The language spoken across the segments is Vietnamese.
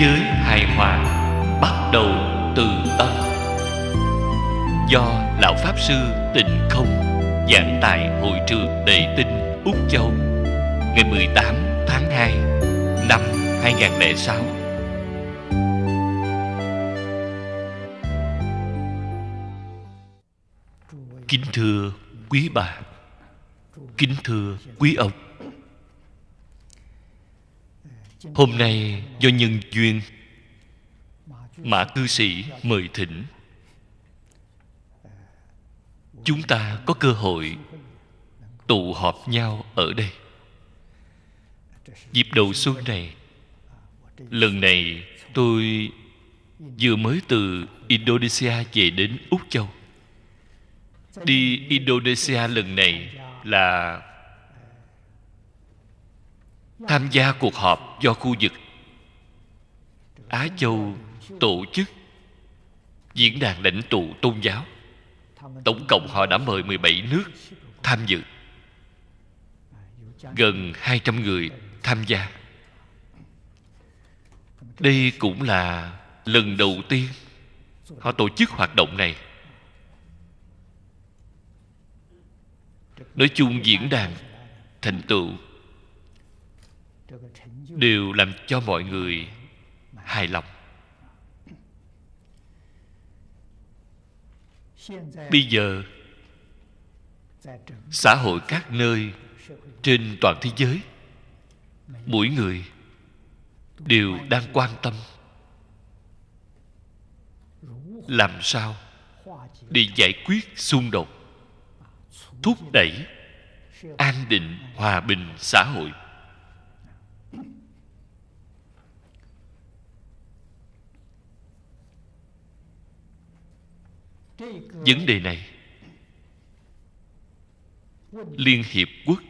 giới hài hòa bắt đầu từ tâm do lão pháp sư tịnh không giảng tại hội trường đệ tinh úc châu ngày 18 tháng 2 năm 2006 kính thưa quý bà kính thưa quý ông hôm nay do nhân duyên mã cư sĩ mời thỉnh chúng ta có cơ hội tụ họp nhau ở đây dịp đầu xuân này lần này tôi vừa mới từ indonesia về đến úc châu đi indonesia lần này là tham gia cuộc họp do khu vực á châu tổ chức diễn đàn lãnh tụ tôn giáo tổng cộng họ đã mời 17 nước tham dự gần 200 người tham gia đây cũng là lần đầu tiên họ tổ chức hoạt động này nói chung diễn đàn thành tựu đều làm cho mọi người hài lòng bây giờ xã hội các nơi trên toàn thế giới mỗi người đều đang quan tâm làm sao để giải quyết xung đột thúc đẩy an định hòa bình xã hội vấn đề này Liên Hiệp Quốc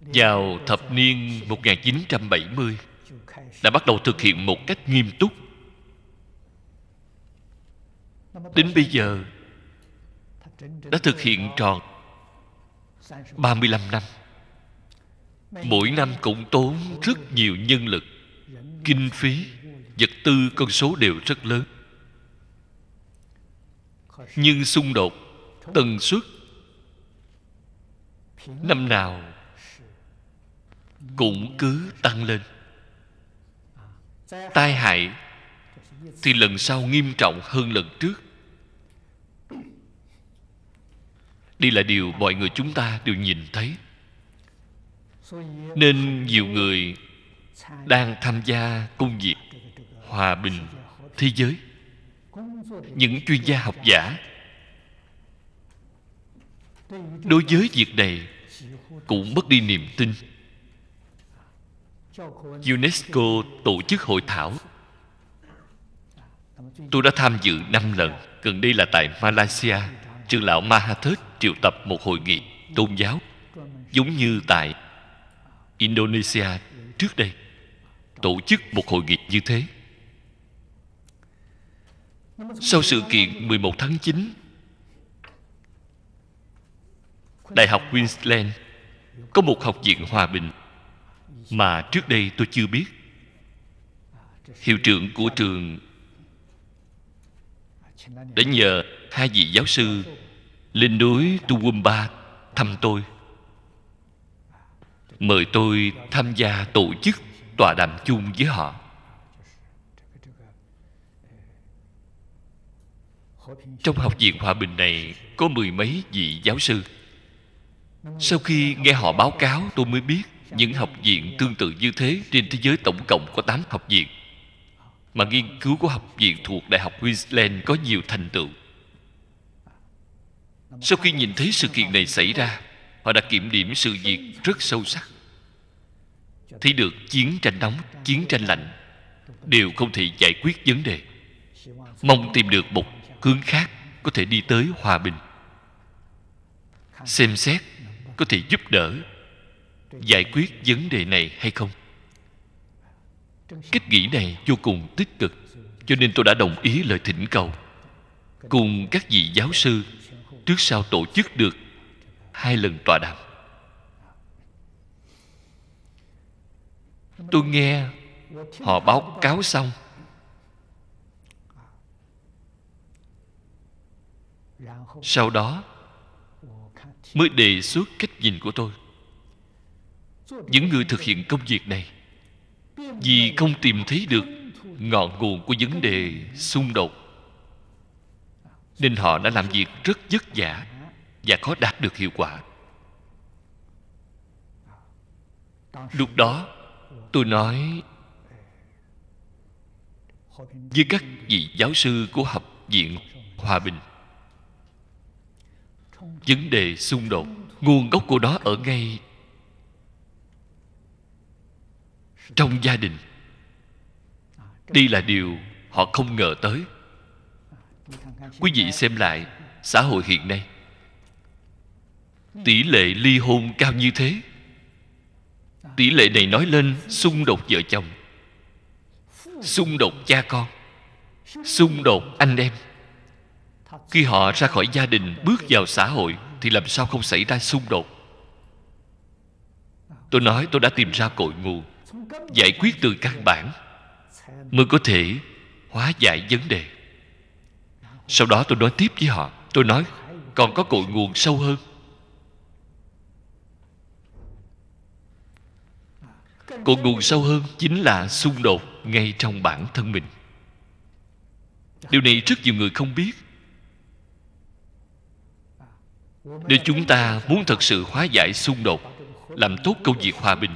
vào thập niên 1970 đã bắt đầu thực hiện một cách nghiêm túc. Đến bây giờ đã thực hiện tròn 35 năm. Mỗi năm cũng tốn rất nhiều nhân lực, kinh phí, vật tư con số đều rất lớn nhưng xung đột tần suất năm nào cũng cứ tăng lên tai hại thì lần sau nghiêm trọng hơn lần trước đây là điều mọi người chúng ta đều nhìn thấy nên nhiều người đang tham gia công việc hòa bình thế giới những chuyên gia học giả đối với việc này cũng mất đi niềm tin unesco tổ chức hội thảo tôi đã tham dự năm lần gần đây là tại malaysia trường lão mahathir triệu tập một hội nghị tôn giáo giống như tại indonesia trước đây tổ chức một hội nghị như thế sau sự kiện 11 tháng 9 Đại học Queensland Có một học viện hòa bình Mà trước đây tôi chưa biết Hiệu trưởng của trường Đã nhờ hai vị giáo sư Lên núi Tuwumba thăm tôi Mời tôi tham gia tổ chức tòa đàm chung với họ trong học viện hòa bình này có mười mấy vị giáo sư sau khi nghe họ báo cáo tôi mới biết những học viện tương tự như thế trên thế giới tổng cộng có 8 học viện mà nghiên cứu của học viện thuộc đại học Queensland có nhiều thành tựu sau khi nhìn thấy sự kiện này xảy ra họ đã kiểm điểm sự việc rất sâu sắc thấy được chiến tranh nóng chiến tranh lạnh đều không thể giải quyết vấn đề mong tìm được một hướng khác có thể đi tới hòa bình xem xét có thể giúp đỡ giải quyết vấn đề này hay không cách nghĩ này vô cùng tích cực cho nên tôi đã đồng ý lời thỉnh cầu cùng các vị giáo sư trước sau tổ chức được hai lần tòa đàm tôi nghe họ báo cáo xong sau đó mới đề xuất cách nhìn của tôi những người thực hiện công việc này vì không tìm thấy được ngọn nguồn của vấn đề xung đột nên họ đã làm việc rất vất vả và khó đạt được hiệu quả lúc đó tôi nói với các vị giáo sư của học viện hòa bình vấn đề xung đột nguồn gốc của đó ở ngay trong gia đình đây là điều họ không ngờ tới quý vị xem lại xã hội hiện nay tỷ lệ ly hôn cao như thế tỷ lệ này nói lên xung đột vợ chồng xung đột cha con xung đột anh em khi họ ra khỏi gia đình bước vào xã hội thì làm sao không xảy ra xung đột tôi nói tôi đã tìm ra cội nguồn giải quyết từ căn bản mới có thể hóa giải vấn đề sau đó tôi nói tiếp với họ tôi nói còn có cội nguồn sâu hơn cội nguồn sâu hơn chính là xung đột ngay trong bản thân mình điều này rất nhiều người không biết nếu chúng ta muốn thật sự hóa giải xung đột làm tốt công việc hòa bình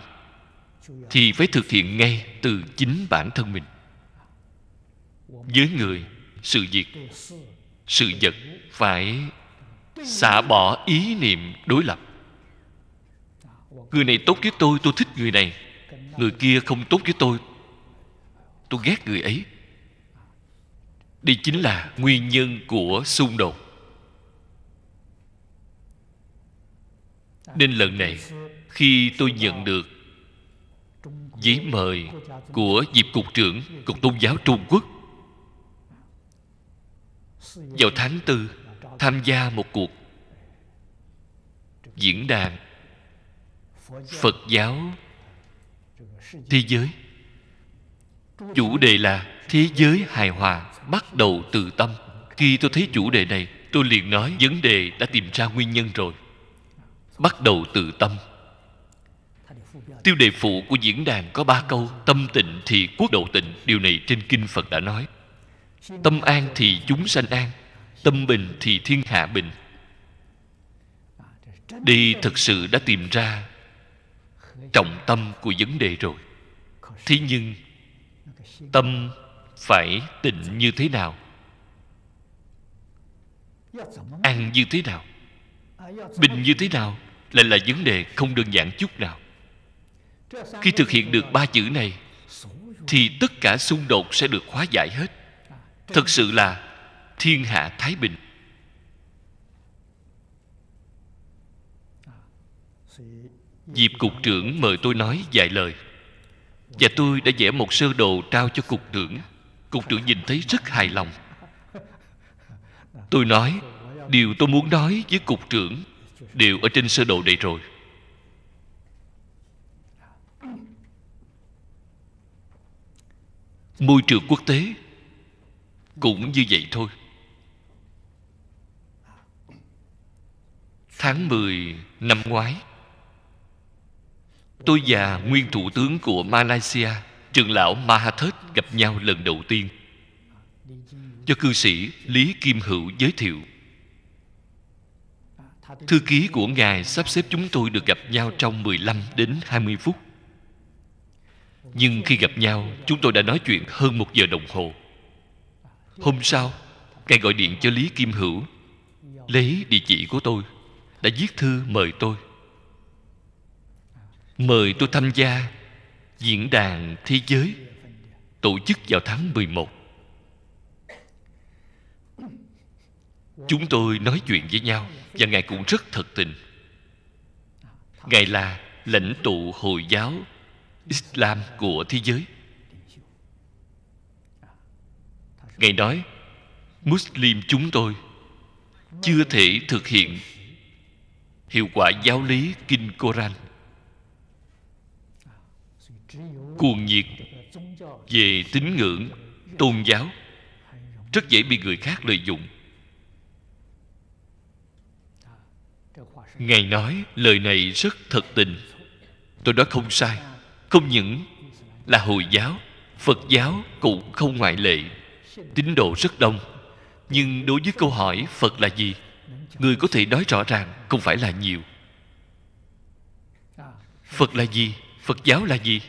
thì phải thực hiện ngay từ chính bản thân mình với người sự việc sự vật phải xả bỏ ý niệm đối lập người này tốt với tôi tôi thích người này người kia không tốt với tôi tôi ghét người ấy đây chính là nguyên nhân của xung đột nên lần này khi tôi nhận được giấy mời của dịp cục trưởng cục tôn giáo trung quốc vào tháng tư tham gia một cuộc diễn đàn phật giáo thế giới chủ đề là thế giới hài hòa bắt đầu từ tâm khi tôi thấy chủ đề này tôi liền nói vấn đề đã tìm ra nguyên nhân rồi bắt đầu từ tâm tiêu đề phụ của diễn đàn có ba câu tâm tịnh thì quốc độ tịnh điều này trên kinh phật đã nói tâm an thì chúng sanh an tâm bình thì thiên hạ bình đi thực sự đã tìm ra trọng tâm của vấn đề rồi thế nhưng tâm phải tịnh như thế nào an như thế nào bình như thế nào lại là vấn đề không đơn giản chút nào khi thực hiện được ba chữ này thì tất cả xung đột sẽ được hóa giải hết thật sự là thiên hạ thái bình dịp cục trưởng mời tôi nói vài lời và tôi đã vẽ một sơ đồ trao cho cục trưởng cục trưởng nhìn thấy rất hài lòng tôi nói điều tôi muốn nói với cục trưởng đều ở trên sơ đồ đây rồi môi trường quốc tế cũng như vậy thôi tháng 10 năm ngoái tôi và nguyên thủ tướng của malaysia trường lão mahathir gặp nhau lần đầu tiên do cư sĩ lý kim hữu giới thiệu Thư ký của Ngài sắp xếp chúng tôi được gặp nhau trong 15 đến 20 phút. Nhưng khi gặp nhau, chúng tôi đã nói chuyện hơn một giờ đồng hồ. Hôm sau, Ngài gọi điện cho Lý Kim Hữu lấy địa chỉ của tôi đã viết thư mời tôi mời tôi tham gia diễn đàn thế giới tổ chức vào tháng 11 chúng tôi nói chuyện với nhau và ngài cũng rất thật tình ngài là lãnh tụ hồi giáo islam của thế giới ngài nói muslim chúng tôi chưa thể thực hiện hiệu quả giáo lý kinh koran cuồng nhiệt về tín ngưỡng tôn giáo rất dễ bị người khác lợi dụng ngài nói lời này rất thật tình tôi nói không sai không những là hồi giáo phật giáo cũng không ngoại lệ tín đồ rất đông nhưng đối với câu hỏi phật là gì người có thể nói rõ ràng không phải là nhiều phật là gì phật giáo là gì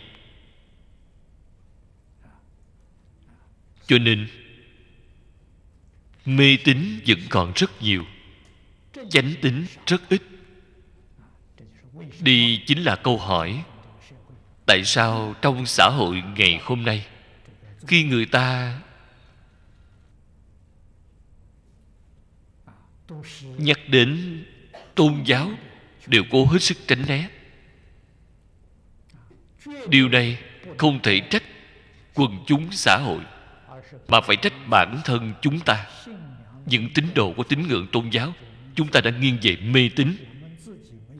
cho nên mê tín vẫn còn rất nhiều chánh tín rất ít đi chính là câu hỏi tại sao trong xã hội ngày hôm nay khi người ta nhắc đến tôn giáo đều cố hết sức tránh né điều này không thể trách quần chúng xã hội mà phải trách bản thân chúng ta những tín đồ có tín ngưỡng tôn giáo chúng ta đã nghiêng về mê tín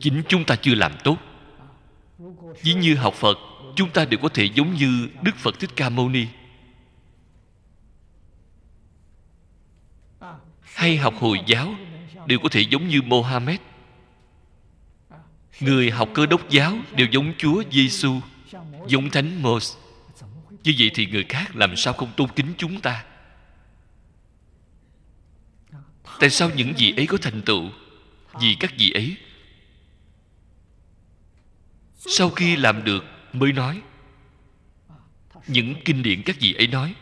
chính chúng ta chưa làm tốt ví như học phật chúng ta đều có thể giống như đức phật thích ca mâu ni hay học hồi giáo đều có thể giống như mohammed người học cơ đốc giáo đều giống chúa giêsu giống thánh mos. như vậy thì người khác làm sao không tôn kính chúng ta tại sao những gì ấy có thành tựu vì các vị ấy sau khi làm được mới nói những kinh điển các vị ấy nói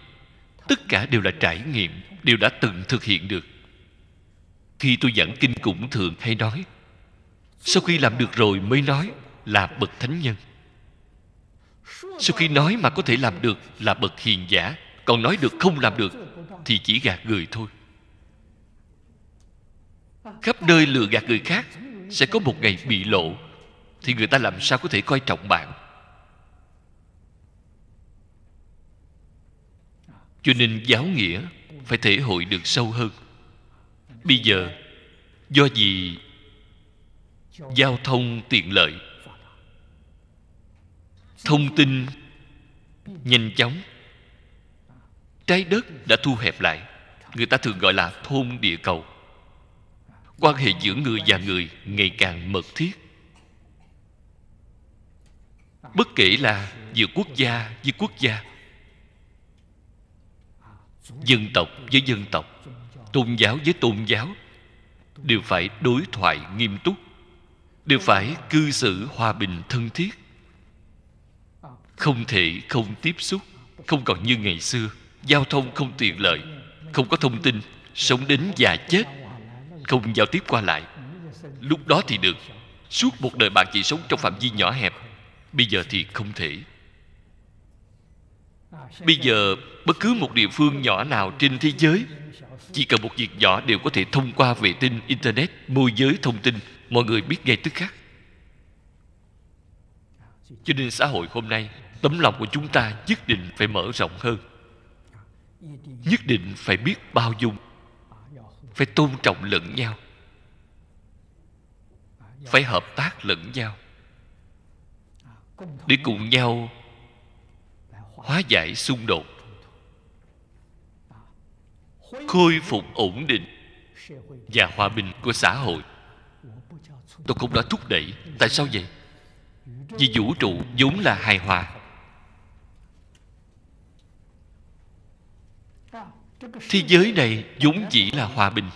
tất cả đều là trải nghiệm đều đã từng thực hiện được khi tôi giảng kinh cũng thường hay nói sau khi làm được rồi mới nói là bậc thánh nhân sau khi nói mà có thể làm được là bậc hiền giả còn nói được không làm được thì chỉ gạt người thôi khắp nơi lừa gạt người khác sẽ có một ngày bị lộ thì người ta làm sao có thể coi trọng bạn cho nên giáo nghĩa phải thể hội được sâu hơn bây giờ do gì giao thông tiện lợi thông tin nhanh chóng trái đất đã thu hẹp lại người ta thường gọi là thôn địa cầu quan hệ giữa người và người ngày càng mật thiết bất kể là giữa quốc gia với quốc gia dân tộc với dân tộc tôn giáo với tôn giáo đều phải đối thoại nghiêm túc đều phải cư xử hòa bình thân thiết không thể không tiếp xúc không còn như ngày xưa giao thông không tiện lợi không có thông tin sống đến già chết không giao tiếp qua lại lúc đó thì được suốt một đời bạn chỉ sống trong phạm vi nhỏ hẹp bây giờ thì không thể bây giờ bất cứ một địa phương nhỏ nào trên thế giới chỉ cần một việc nhỏ đều có thể thông qua vệ tinh internet môi giới thông tin mọi người biết ngay tức khắc cho nên xã hội hôm nay tấm lòng của chúng ta nhất định phải mở rộng hơn nhất định phải biết bao dung phải tôn trọng lẫn nhau phải hợp tác lẫn nhau để cùng nhau hóa giải xung đột khôi phục ổn định và hòa bình của xã hội tôi cũng đã thúc đẩy tại sao vậy vì vũ trụ vốn là hài hòa thế giới này vốn chỉ là hòa bình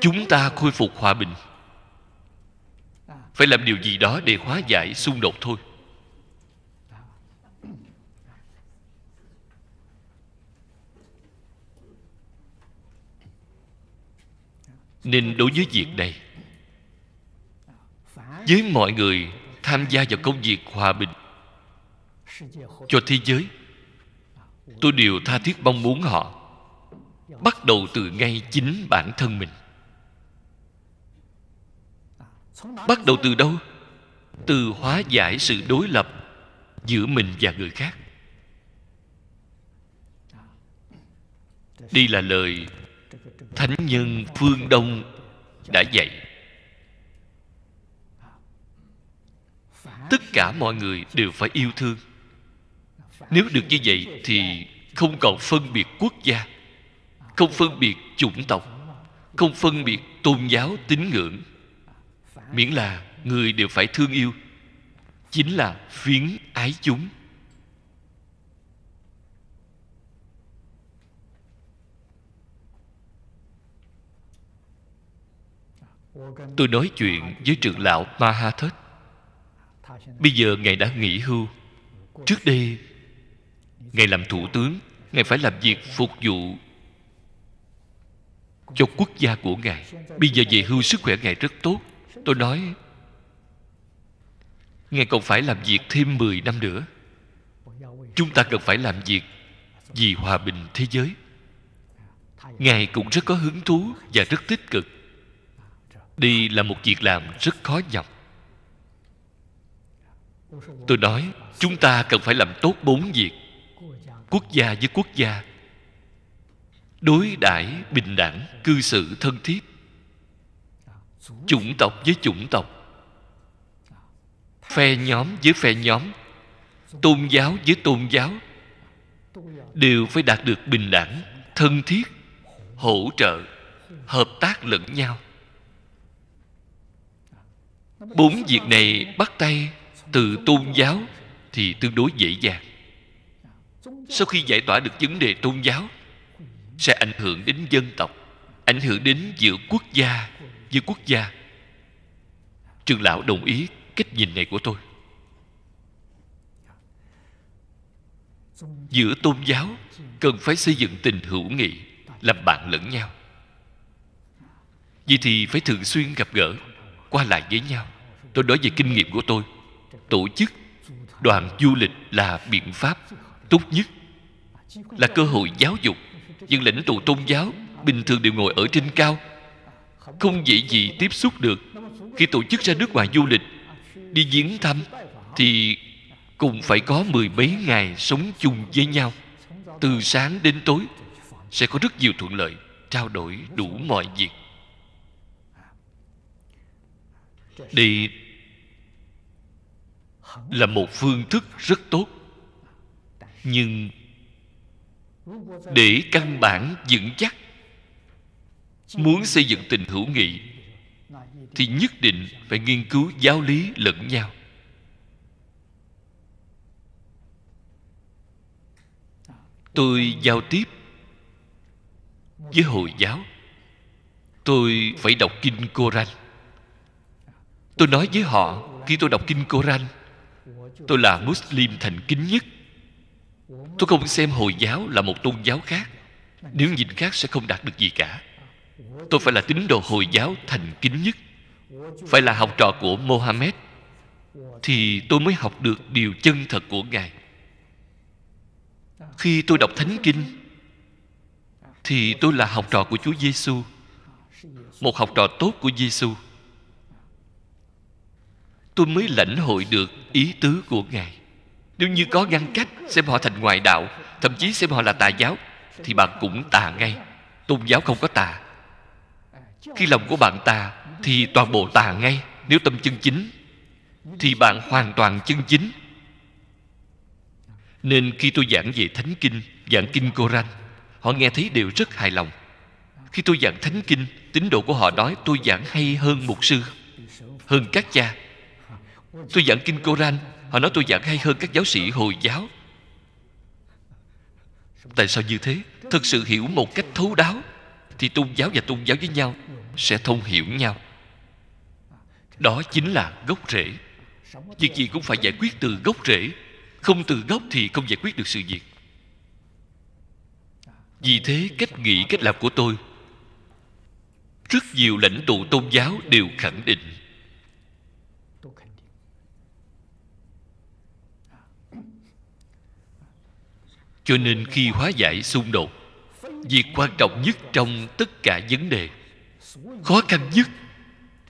chúng ta khôi phục hòa bình phải làm điều gì đó để hóa giải xung đột thôi nên đối với việc này với mọi người tham gia vào công việc hòa bình cho thế giới tôi đều tha thiết mong muốn họ bắt đầu từ ngay chính bản thân mình bắt đầu từ đâu từ hóa giải sự đối lập giữa mình và người khác đây là lời thánh nhân phương đông đã dạy tất cả mọi người đều phải yêu thương nếu được như vậy thì không còn phân biệt quốc gia không phân biệt chủng tộc không phân biệt tôn giáo tín ngưỡng miễn là người đều phải thương yêu chính là phiến ái chúng tôi nói chuyện với trưởng lão mahathir bây giờ ngài đã nghỉ hưu trước đây ngài làm thủ tướng ngài phải làm việc phục vụ cho quốc gia của ngài bây giờ về hưu sức khỏe ngài rất tốt Tôi nói Ngài còn phải làm việc thêm 10 năm nữa Chúng ta cần phải làm việc Vì hòa bình thế giới Ngài cũng rất có hứng thú Và rất tích cực Đi là một việc làm rất khó nhọc Tôi nói Chúng ta cần phải làm tốt bốn việc Quốc gia với quốc gia Đối đãi bình đẳng Cư xử thân thiết chủng tộc với chủng tộc phe nhóm với phe nhóm tôn giáo với tôn giáo đều phải đạt được bình đẳng thân thiết hỗ trợ hợp tác lẫn nhau bốn việc này bắt tay từ tôn giáo thì tương đối dễ dàng sau khi giải tỏa được vấn đề tôn giáo sẽ ảnh hưởng đến dân tộc ảnh hưởng đến giữa quốc gia với quốc gia trường lão đồng ý cách nhìn này của tôi giữa tôn giáo cần phải xây dựng tình hữu nghị làm bạn lẫn nhau vì thì phải thường xuyên gặp gỡ qua lại với nhau tôi nói về kinh nghiệm của tôi tổ chức đoàn du lịch là biện pháp tốt nhất là cơ hội giáo dục nhưng lãnh tụ tôn giáo bình thường đều ngồi ở trên cao không dễ gì tiếp xúc được khi tổ chức ra nước ngoài du lịch đi viếng thăm thì cũng phải có mười mấy ngày sống chung với nhau từ sáng đến tối sẽ có rất nhiều thuận lợi trao đổi đủ mọi việc đây là một phương thức rất tốt nhưng để căn bản vững chắc muốn xây dựng tình hữu nghị thì nhất định phải nghiên cứu giáo lý lẫn nhau tôi giao tiếp với hồi giáo tôi phải đọc kinh koran tôi nói với họ khi tôi đọc kinh koran tôi là muslim thành kính nhất tôi không xem hồi giáo là một tôn giáo khác nếu nhìn khác sẽ không đạt được gì cả tôi phải là tín đồ hồi giáo thành kính nhất phải là học trò của mohammed thì tôi mới học được điều chân thật của ngài khi tôi đọc thánh kinh thì tôi là học trò của chúa giêsu một học trò tốt của giêsu tôi mới lãnh hội được ý tứ của ngài nếu như có ngăn cách xem họ thành ngoại đạo thậm chí xem họ là tà giáo thì bạn cũng tà ngay tôn giáo không có tà khi lòng của bạn tà thì toàn bộ tà ngay nếu tâm chân chính thì bạn hoàn toàn chân chính nên khi tôi giảng về thánh kinh giảng kinh koran họ nghe thấy đều rất hài lòng khi tôi giảng thánh kinh tín đồ của họ nói tôi giảng hay hơn mục sư hơn các cha tôi giảng kinh koran họ nói tôi giảng hay hơn các giáo sĩ hồi giáo tại sao như thế thật sự hiểu một cách thấu đáo thì tôn giáo và tôn giáo với nhau sẽ thông hiểu nhau đó chính là gốc rễ việc gì cũng phải giải quyết từ gốc rễ không từ gốc thì không giải quyết được sự việc vì thế cách nghĩ cách làm của tôi rất nhiều lãnh tụ tôn giáo đều khẳng định cho nên khi hóa giải xung đột việc quan trọng nhất trong tất cả vấn đề khó khăn nhất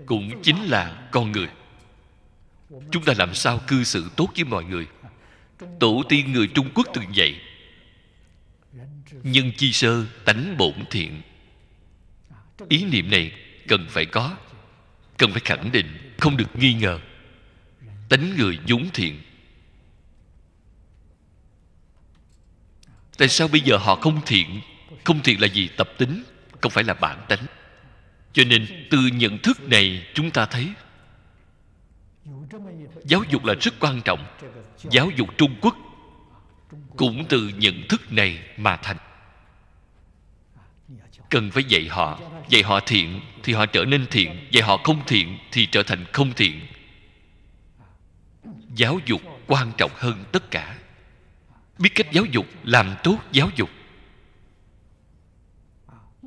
cũng chính là con người chúng ta làm sao cư xử tốt với mọi người tổ tiên người trung quốc từng dạy nhân chi sơ tánh bổn thiện ý niệm này cần phải có cần phải khẳng định không được nghi ngờ tánh người vốn thiện tại sao bây giờ họ không thiện không thiện là gì tập tính không phải là bản tánh cho nên từ nhận thức này chúng ta thấy giáo dục là rất quan trọng giáo dục trung quốc cũng từ nhận thức này mà thành cần phải dạy họ dạy họ thiện thì họ trở nên thiện dạy họ không thiện thì trở thành không thiện giáo dục quan trọng hơn tất cả biết cách giáo dục làm tốt giáo dục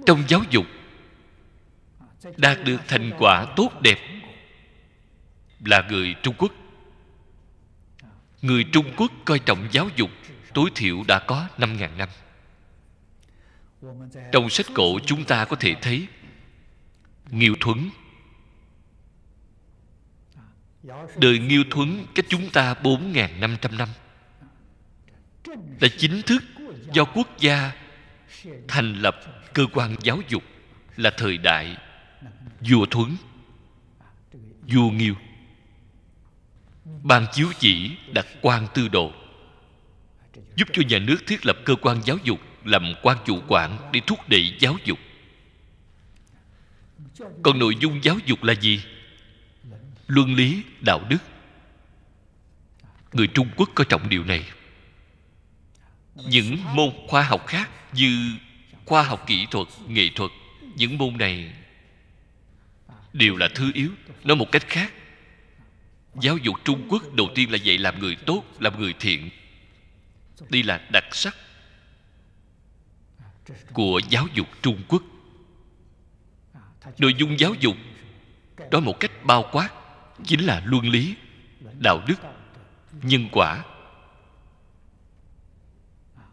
trong giáo dục đạt được thành quả tốt đẹp là người trung quốc người trung quốc coi trọng giáo dục tối thiểu đã có năm ngàn năm trong sách cổ chúng ta có thể thấy nghiêu thuấn đời nghiêu thuấn cách chúng ta bốn ngàn năm trăm năm đã chính thức do quốc gia thành lập cơ quan giáo dục là thời đại vua thuấn vua nghiêu ban chiếu chỉ đặt quan tư đồ, giúp cho nhà nước thiết lập cơ quan giáo dục làm quan chủ quản để thúc đẩy giáo dục còn nội dung giáo dục là gì luân lý đạo đức người trung quốc coi trọng điều này những môn khoa học khác như khoa học kỹ thuật nghệ thuật những môn này đều là thứ yếu nói một cách khác giáo dục trung quốc đầu tiên là dạy làm người tốt làm người thiện đây là đặc sắc của giáo dục trung quốc nội dung giáo dục đó một cách bao quát chính là luân lý đạo đức nhân quả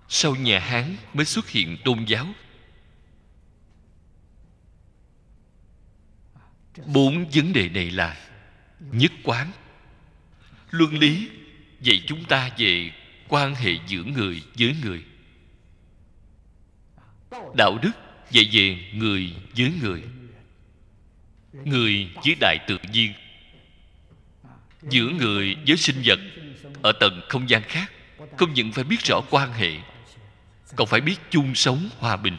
sau nhà hán mới xuất hiện tôn giáo bốn vấn đề này là nhất quán luân lý dạy chúng ta về quan hệ giữa người với người đạo đức dạy về người với người người với đại tự nhiên giữa người với sinh vật ở tầng không gian khác không những phải biết rõ quan hệ còn phải biết chung sống hòa bình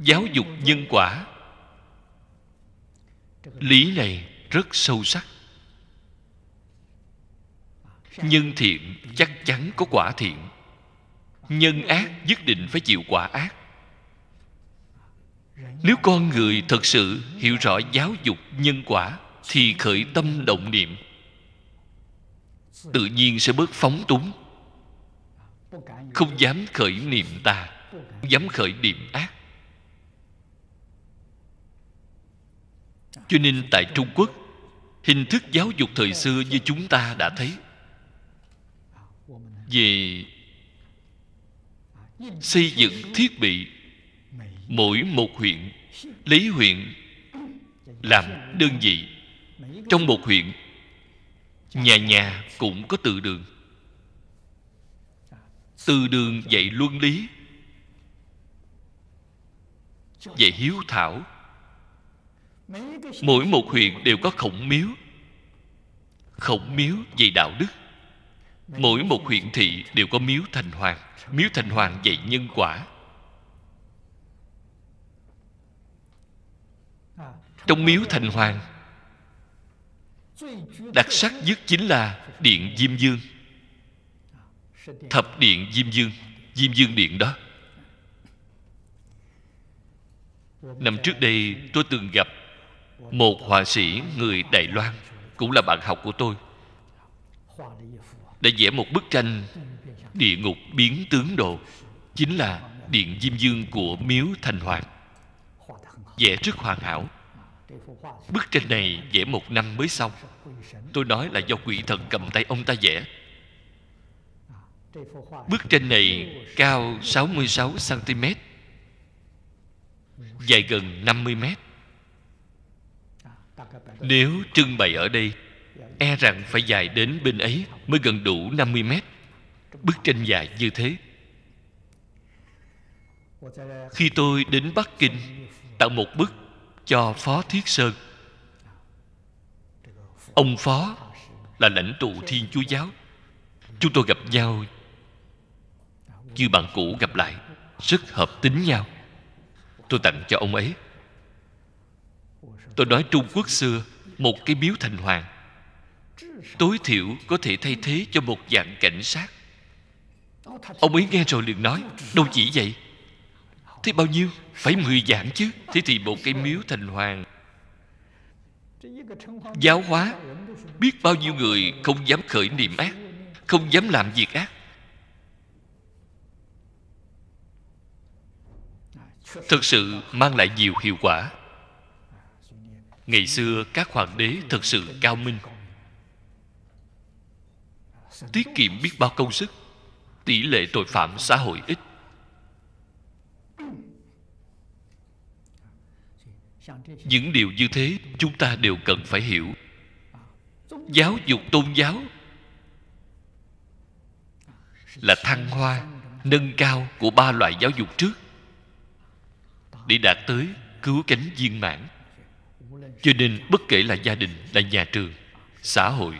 giáo dục nhân quả lý này rất sâu sắc nhân thiện chắc chắn có quả thiện nhân ác nhất định phải chịu quả ác nếu con người thật sự hiểu rõ giáo dục nhân quả thì khởi tâm động niệm tự nhiên sẽ bớt phóng túng không dám khởi niệm tà không dám khởi niệm ác cho nên tại trung quốc hình thức giáo dục thời xưa như chúng ta đã thấy về xây dựng thiết bị mỗi một huyện lấy huyện làm đơn vị trong một huyện nhà nhà cũng có từ đường từ đường dạy luân lý dạy hiếu thảo mỗi một huyện đều có khổng miếu khổng miếu về đạo đức mỗi một huyện thị đều có miếu thành hoàng miếu thành hoàng dạy nhân quả trong miếu thành hoàng đặc sắc nhất chính là điện diêm dương thập điện diêm dương diêm dương điện đó năm trước đây tôi từng gặp một họa sĩ người đài loan cũng là bạn học của tôi đã vẽ một bức tranh địa ngục biến tướng đồ chính là điện diêm dương của miếu thành hoàng vẽ rất hoàn hảo bức tranh này vẽ một năm mới xong tôi nói là do quỷ thần cầm tay ông ta vẽ bức tranh này cao 66 cm dài gần 50 mét nếu trưng bày ở đây E rằng phải dài đến bên ấy Mới gần đủ 50 mét Bức tranh dài như thế Khi tôi đến Bắc Kinh Tặng một bức cho Phó Thiết Sơn Ông Phó là lãnh tụ Thiên Chúa Giáo Chúng tôi gặp nhau Như bạn cũ gặp lại Rất hợp tính nhau Tôi tặng cho ông ấy tôi nói trung quốc xưa một cái miếu thành hoàng tối thiểu có thể thay thế cho một dạng cảnh sát ông ấy nghe rồi liền nói đâu chỉ vậy thế bao nhiêu phải mười dạng chứ thế thì một cái miếu thành hoàng giáo hóa biết bao nhiêu người không dám khởi niệm ác không dám làm việc ác thực sự mang lại nhiều hiệu quả ngày xưa các hoàng đế thật sự cao minh tiết kiệm biết bao công sức tỷ lệ tội phạm xã hội ít những điều như thế chúng ta đều cần phải hiểu giáo dục tôn giáo là thăng hoa nâng cao của ba loại giáo dục trước để đạt tới cứu cánh viên mãn cho nên bất kể là gia đình là nhà trường xã hội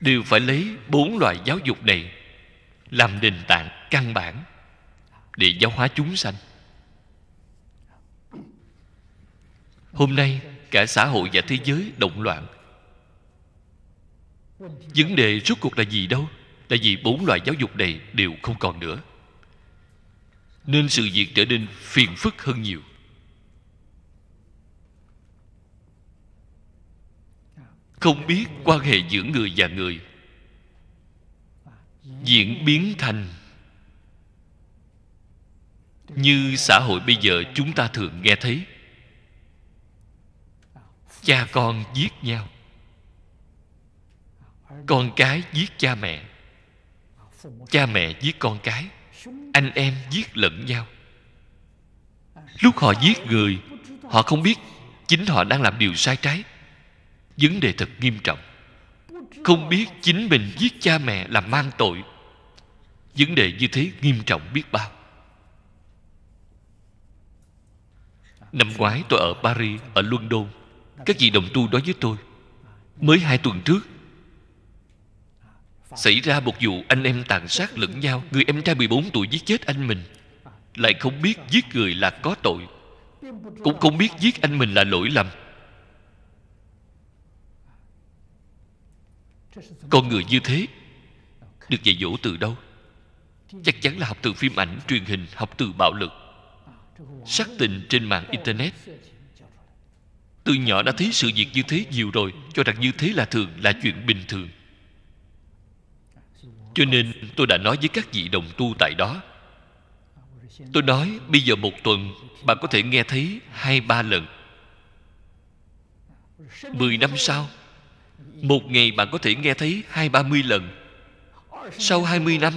đều phải lấy bốn loại giáo dục này làm nền tảng căn bản để giáo hóa chúng sanh hôm nay cả xã hội và thế giới động loạn vấn đề rốt cuộc là gì đâu là vì bốn loại giáo dục này đều không còn nữa nên sự việc trở nên phiền phức hơn nhiều không biết quan hệ giữa người và người diễn biến thành như xã hội bây giờ chúng ta thường nghe thấy cha con giết nhau con cái giết cha mẹ cha mẹ giết con cái anh em giết lẫn nhau lúc họ giết người họ không biết chính họ đang làm điều sai trái vấn đề thật nghiêm trọng không biết chính mình giết cha mẹ là mang tội vấn đề như thế nghiêm trọng biết bao năm ngoái tôi ở paris ở london các vị đồng tu nói với tôi mới hai tuần trước xảy ra một vụ anh em tàn sát lẫn nhau người em trai 14 tuổi giết chết anh mình lại không biết giết người là có tội cũng không biết giết anh mình là lỗi lầm con người như thế được dạy dỗ từ đâu chắc chắn là học từ phim ảnh truyền hình học từ bạo lực sắc tình trên mạng internet từ nhỏ đã thấy sự việc như thế nhiều rồi cho rằng như thế là thường là chuyện bình thường cho nên tôi đã nói với các vị đồng tu tại đó tôi nói bây giờ một tuần bạn có thể nghe thấy hai ba lần mười năm sau một ngày bạn có thể nghe thấy hai ba mươi lần Sau hai mươi năm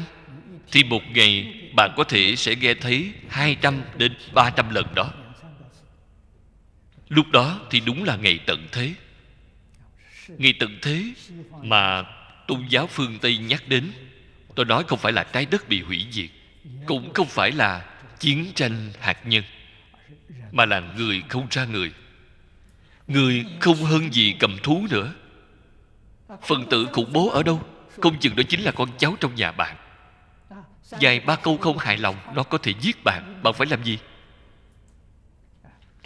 Thì một ngày bạn có thể sẽ nghe thấy hai trăm đến ba trăm lần đó Lúc đó thì đúng là ngày tận thế Ngày tận thế mà tôn giáo phương Tây nhắc đến Tôi nói không phải là trái đất bị hủy diệt Cũng không phải là chiến tranh hạt nhân Mà là người không ra người Người không hơn gì cầm thú nữa phần tử khủng bố ở đâu không chừng đó chính là con cháu trong nhà bạn vài ba câu không hài lòng nó có thể giết bạn bạn phải làm gì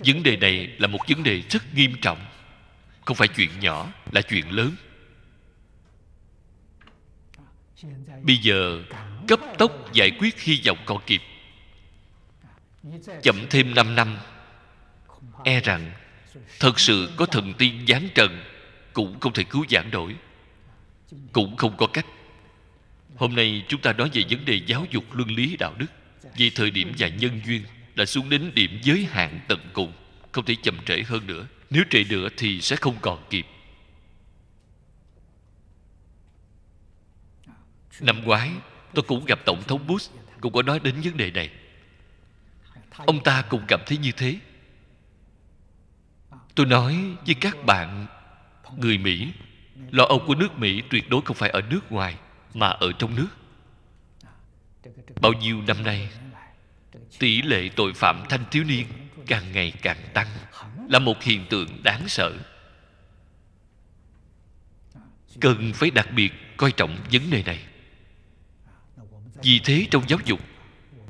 vấn đề này là một vấn đề rất nghiêm trọng không phải chuyện nhỏ là chuyện lớn bây giờ cấp tốc giải quyết hy vọng còn kịp chậm thêm 5 năm e rằng thật sự có thần tiên giáng trần cũng không thể cứu giảng nổi cũng không có cách hôm nay chúng ta nói về vấn đề giáo dục luân lý đạo đức vì thời điểm và nhân duyên đã xuống đến điểm giới hạn tận cùng không thể chậm trễ hơn nữa nếu trễ nữa thì sẽ không còn kịp năm ngoái tôi cũng gặp tổng thống bush cũng có nói đến vấn đề này ông ta cũng cảm thấy như thế tôi nói với các bạn người mỹ lo âu của nước mỹ tuyệt đối không phải ở nước ngoài mà ở trong nước bao nhiêu năm nay tỷ lệ tội phạm thanh thiếu niên càng ngày càng tăng là một hiện tượng đáng sợ cần phải đặc biệt coi trọng vấn đề này vì thế trong giáo dục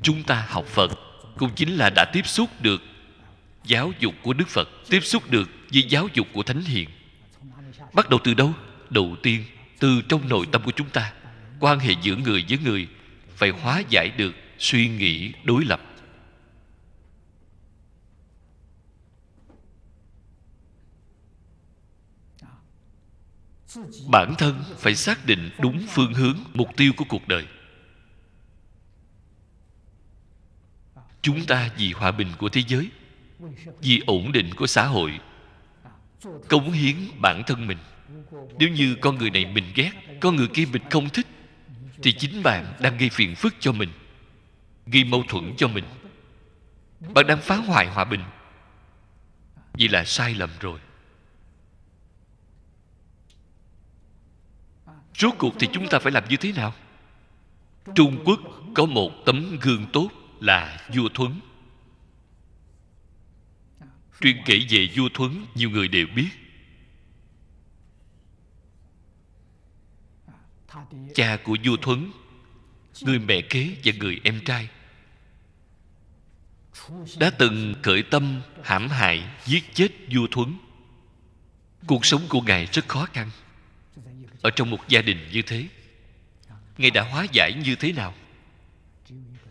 chúng ta học phật cũng chính là đã tiếp xúc được giáo dục của đức phật tiếp xúc được với giáo dục của thánh hiền bắt đầu từ đâu đầu tiên từ trong nội tâm của chúng ta quan hệ giữa người với người phải hóa giải được suy nghĩ đối lập bản thân phải xác định đúng phương hướng mục tiêu của cuộc đời chúng ta vì hòa bình của thế giới vì ổn định của xã hội cống hiến bản thân mình nếu như con người này mình ghét con người kia mình không thích thì chính bạn đang gây phiền phức cho mình gây mâu thuẫn cho mình bạn đang phá hoại hòa bình vì là sai lầm rồi rốt cuộc thì chúng ta phải làm như thế nào trung quốc có một tấm gương tốt là vua thuấn Tuyên kể về vua Thuấn Nhiều người đều biết Cha của vua Thuấn Người mẹ kế và người em trai Đã từng khởi tâm hãm hại Giết chết vua Thuấn Cuộc sống của Ngài rất khó khăn Ở trong một gia đình như thế Ngài đã hóa giải như thế nào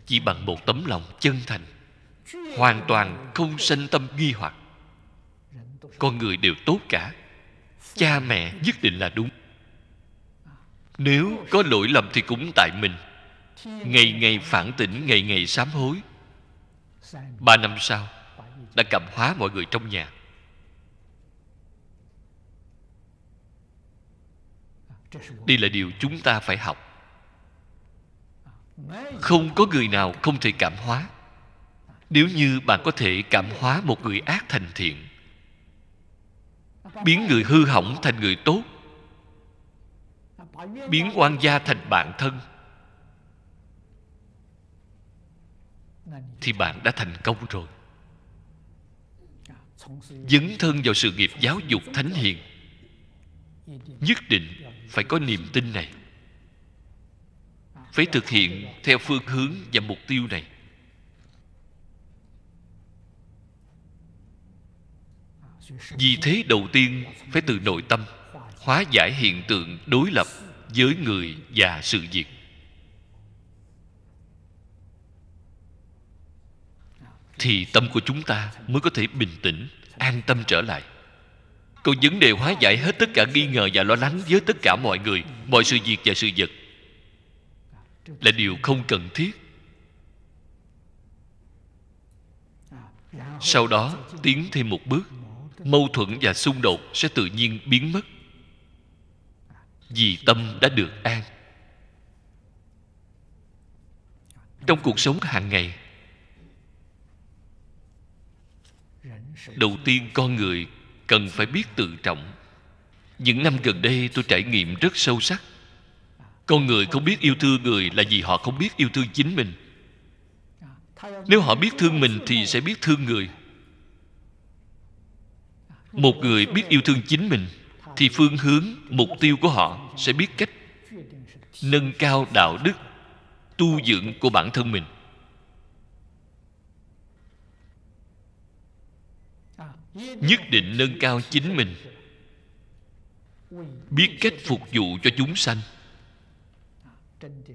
Chỉ bằng một tấm lòng chân thành hoàn toàn không sanh tâm nghi hoặc con người đều tốt cả cha mẹ nhất định là đúng nếu có lỗi lầm thì cũng tại mình ngày ngày phản tỉnh ngày ngày sám hối ba năm sau đã cảm hóa mọi người trong nhà đây là điều chúng ta phải học không có người nào không thể cảm hóa nếu như bạn có thể cảm hóa một người ác thành thiện biến người hư hỏng thành người tốt biến quan gia thành bạn thân thì bạn đã thành công rồi dấn thân vào sự nghiệp giáo dục thánh hiền nhất định phải có niềm tin này phải thực hiện theo phương hướng và mục tiêu này vì thế đầu tiên phải từ nội tâm hóa giải hiện tượng đối lập với người và sự việc thì tâm của chúng ta mới có thể bình tĩnh an tâm trở lại còn vấn đề hóa giải hết tất cả nghi ngờ và lo lắng với tất cả mọi người mọi sự việc và sự vật là điều không cần thiết sau đó tiến thêm một bước mâu thuẫn và xung đột sẽ tự nhiên biến mất vì tâm đã được an trong cuộc sống hàng ngày đầu tiên con người cần phải biết tự trọng những năm gần đây tôi trải nghiệm rất sâu sắc con người không biết yêu thương người là vì họ không biết yêu thương chính mình nếu họ biết thương mình thì sẽ biết thương người một người biết yêu thương chính mình thì phương hướng mục tiêu của họ sẽ biết cách nâng cao đạo đức tu dưỡng của bản thân mình nhất định nâng cao chính mình biết cách phục vụ cho chúng sanh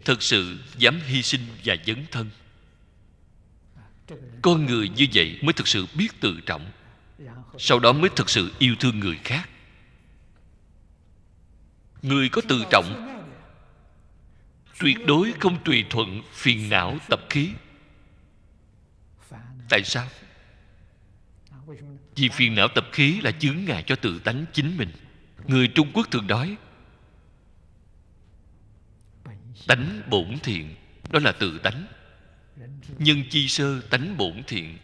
thật sự dám hy sinh và dấn thân con người như vậy mới thực sự biết tự trọng sau đó mới thực sự yêu thương người khác người có tự trọng tuyệt đối không tùy thuận phiền não tập khí tại sao vì phiền não tập khí là chướng ngại cho tự tánh chính mình người trung quốc thường nói tánh bổn thiện đó là tự tánh nhân chi sơ tánh bổn thiện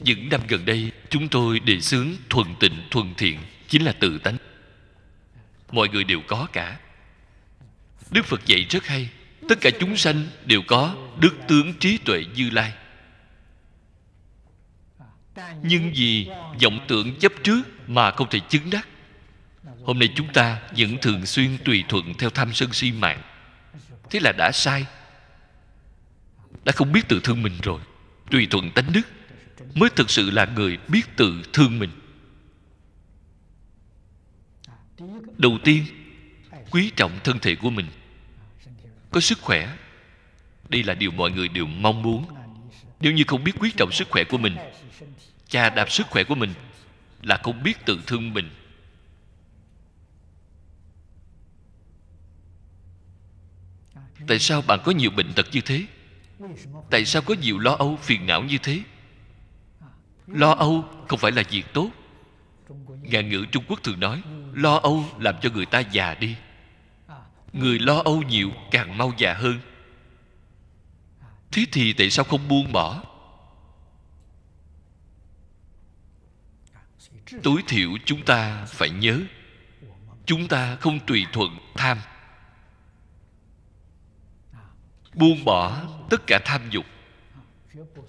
những năm gần đây chúng tôi đề xướng thuần tịnh thuần thiện chính là tự tánh mọi người đều có cả đức phật dạy rất hay tất cả chúng sanh đều có đức tướng trí tuệ như lai nhưng vì vọng tưởng chấp trước mà không thể chứng đắc hôm nay chúng ta vẫn thường xuyên tùy thuận theo tham sân si mạng thế là đã sai đã không biết tự thương mình rồi tùy thuận tánh đức mới thực sự là người biết tự thương mình đầu tiên quý trọng thân thể của mình có sức khỏe đây là điều mọi người đều mong muốn nếu như không biết quý trọng sức khỏe của mình cha đạp sức khỏe của mình là không biết tự thương mình tại sao bạn có nhiều bệnh tật như thế tại sao có nhiều lo âu phiền não như thế lo âu không phải là việc tốt ngạn ngữ trung quốc thường nói lo âu làm cho người ta già đi người lo âu nhiều càng mau già hơn thế thì tại sao không buông bỏ tối thiểu chúng ta phải nhớ chúng ta không tùy thuận tham buông bỏ tất cả tham dục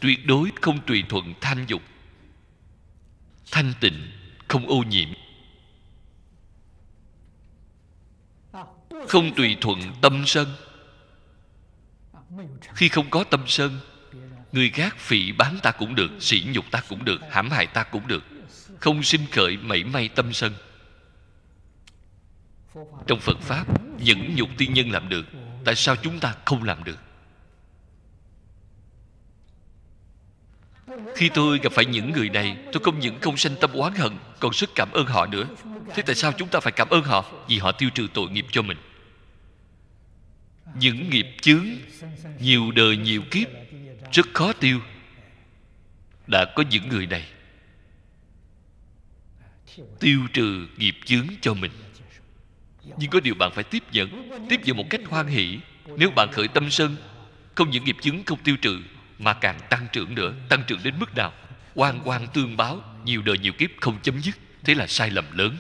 tuyệt đối không tùy thuận tham dục thanh tịnh không ô nhiễm không tùy thuận tâm sân khi không có tâm sân người khác phỉ bán ta cũng được sỉ nhục ta cũng được hãm hại ta cũng được không sinh khởi mảy may tâm sân trong phật pháp những nhục tiên nhân làm được tại sao chúng ta không làm được Khi tôi gặp phải những người này Tôi không những không sanh tâm oán hận Còn sức cảm ơn họ nữa Thế tại sao chúng ta phải cảm ơn họ Vì họ tiêu trừ tội nghiệp cho mình Những nghiệp chướng Nhiều đời nhiều kiếp Rất khó tiêu Đã có những người này Tiêu trừ nghiệp chướng cho mình Nhưng có điều bạn phải tiếp nhận Tiếp nhận một cách hoan hỷ Nếu bạn khởi tâm sân Không những nghiệp chứng không tiêu trừ mà càng tăng trưởng nữa tăng trưởng đến mức nào quan quan tương báo nhiều đời nhiều kiếp không chấm dứt thế là sai lầm lớn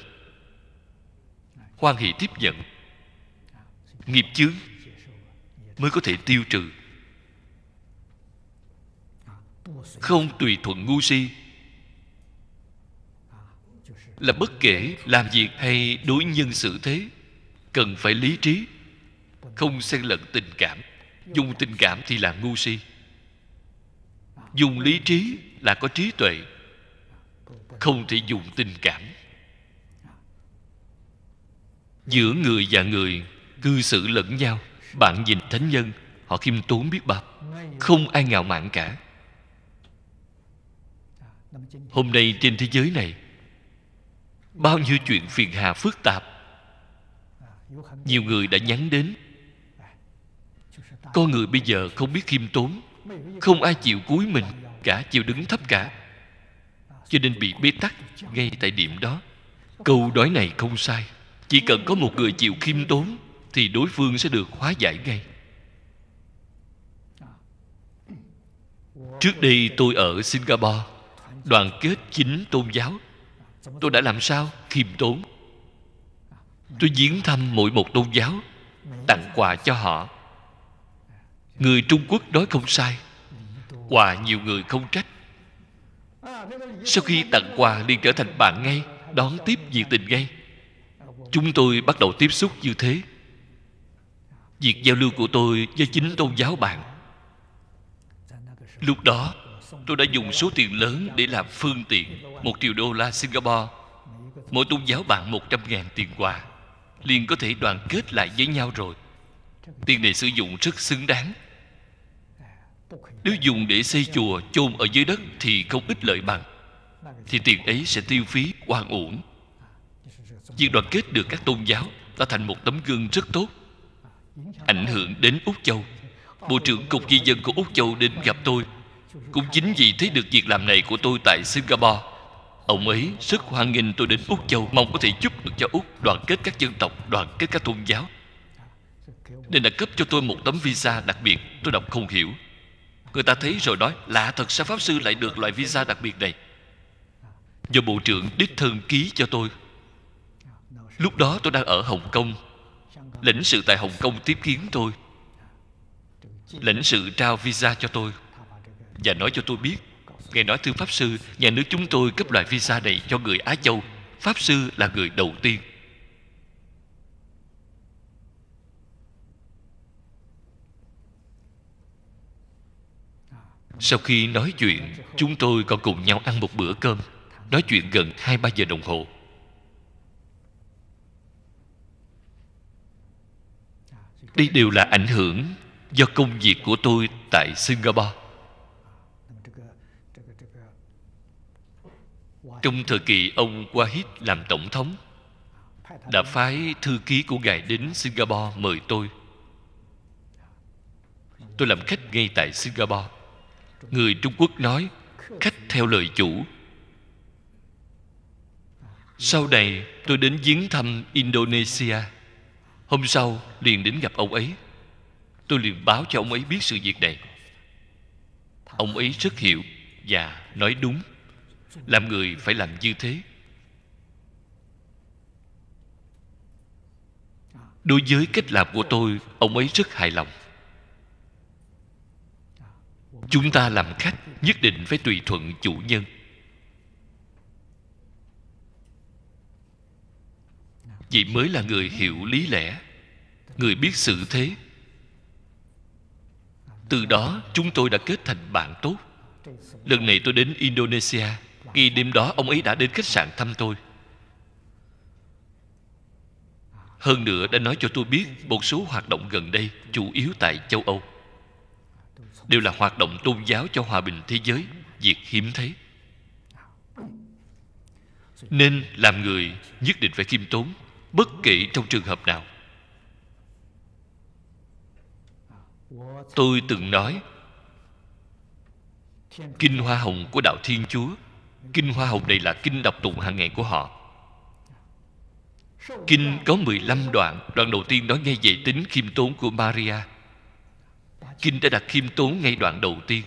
hoan hỷ tiếp nhận nghiệp chướng mới có thể tiêu trừ không tùy thuận ngu si là bất kể làm việc hay đối nhân xử thế cần phải lý trí không xen lẫn tình cảm dùng tình cảm thì là ngu si dùng lý trí là có trí tuệ không thể dùng tình cảm giữa người và người cư xử lẫn nhau bạn nhìn thánh nhân họ khiêm tốn biết bao không ai ngạo mạn cả hôm nay trên thế giới này bao nhiêu chuyện phiền hà phức tạp nhiều người đã nhắn đến con người bây giờ không biết khiêm tốn không ai chịu cúi mình cả chịu đứng thấp cả cho nên bị bế tắc ngay tại điểm đó câu nói này không sai chỉ cần có một người chịu khiêm tốn thì đối phương sẽ được hóa giải ngay trước đây tôi ở singapore đoàn kết chính tôn giáo tôi đã làm sao khiêm tốn tôi viếng thăm mỗi một tôn giáo tặng quà cho họ người trung quốc nói không sai quà nhiều người không trách sau khi tặng quà liền trở thành bạn ngay đón tiếp nhiệt tình ngay chúng tôi bắt đầu tiếp xúc như thế việc giao lưu của tôi với chính tôn giáo bạn lúc đó tôi đã dùng số tiền lớn để làm phương tiện một triệu đô la singapore mỗi tôn giáo bạn một trăm ngàn tiền quà liền có thể đoàn kết lại với nhau rồi tiền này sử dụng rất xứng đáng nếu dùng để xây chùa chôn ở dưới đất thì không ít lợi bằng thì tiền ấy sẽ tiêu phí hoang uổng việc đoàn kết được các tôn giáo đã thành một tấm gương rất tốt ảnh hưởng đến úc châu bộ trưởng cục di dân của úc châu đến gặp tôi cũng chính vì thấy được việc làm này của tôi tại singapore ông ấy rất hoan nghênh tôi đến úc châu mong có thể giúp được cho úc đoàn kết các dân tộc đoàn kết các tôn giáo nên đã cấp cho tôi một tấm visa đặc biệt tôi đọc không hiểu Người ta thấy rồi nói Lạ thật sao Pháp Sư lại được loại visa đặc biệt này Do Bộ trưởng đích thân ký cho tôi Lúc đó tôi đang ở Hồng Kông Lãnh sự tại Hồng Kông tiếp kiến tôi Lãnh sự trao visa cho tôi Và nói cho tôi biết nghe nói thưa Pháp Sư Nhà nước chúng tôi cấp loại visa này cho người Á Châu Pháp Sư là người đầu tiên sau khi nói chuyện chúng tôi còn cùng nhau ăn một bữa cơm nói chuyện gần hai ba giờ đồng hồ đây đều là ảnh hưởng do công việc của tôi tại singapore trong thời kỳ ông wahid làm tổng thống đã phái thư ký của ngài đến singapore mời tôi tôi làm khách ngay tại singapore người trung quốc nói khách theo lời chủ sau này tôi đến viếng thăm indonesia hôm sau liền đến gặp ông ấy tôi liền báo cho ông ấy biết sự việc này ông ấy rất hiểu và nói đúng làm người phải làm như thế đối với cách làm của tôi ông ấy rất hài lòng chúng ta làm khách nhất định phải tùy thuận chủ nhân vậy mới là người hiểu lý lẽ người biết sự thế từ đó chúng tôi đã kết thành bạn tốt lần này tôi đến indonesia khi đêm đó ông ấy đã đến khách sạn thăm tôi hơn nữa đã nói cho tôi biết một số hoạt động gần đây chủ yếu tại châu âu đều là hoạt động tôn giáo cho hòa bình thế giới việc hiếm thấy nên làm người nhất định phải khiêm tốn bất kể trong trường hợp nào tôi từng nói kinh hoa hồng của đạo thiên chúa kinh hoa hồng này là kinh đọc tụng hàng ngày của họ kinh có 15 đoạn đoạn đầu tiên nói nghe về tính khiêm tốn của maria kinh đã đặt khiêm tốn ngay đoạn đầu tiên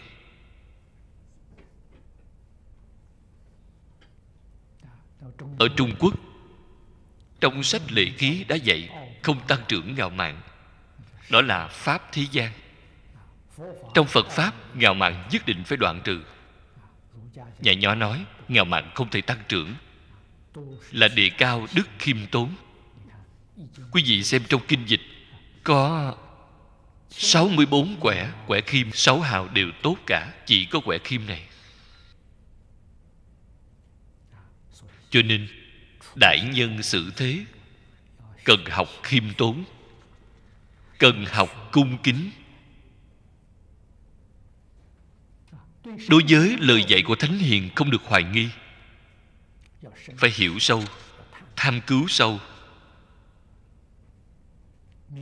ở trung quốc trong sách lệ ký đã dạy không tăng trưởng ngạo mạn đó là pháp thế gian trong phật pháp ngạo mạn nhất định phải đoạn trừ nhà nhỏ nói ngạo mạn không thể tăng trưởng là đề cao đức khiêm tốn quý vị xem trong kinh dịch có 64 quẻ Quẻ kim 6 hào đều tốt cả Chỉ có quẻ kim này Cho nên Đại nhân xử thế Cần học khiêm tốn Cần học cung kính Đối với lời dạy của Thánh Hiền không được hoài nghi Phải hiểu sâu Tham cứu sâu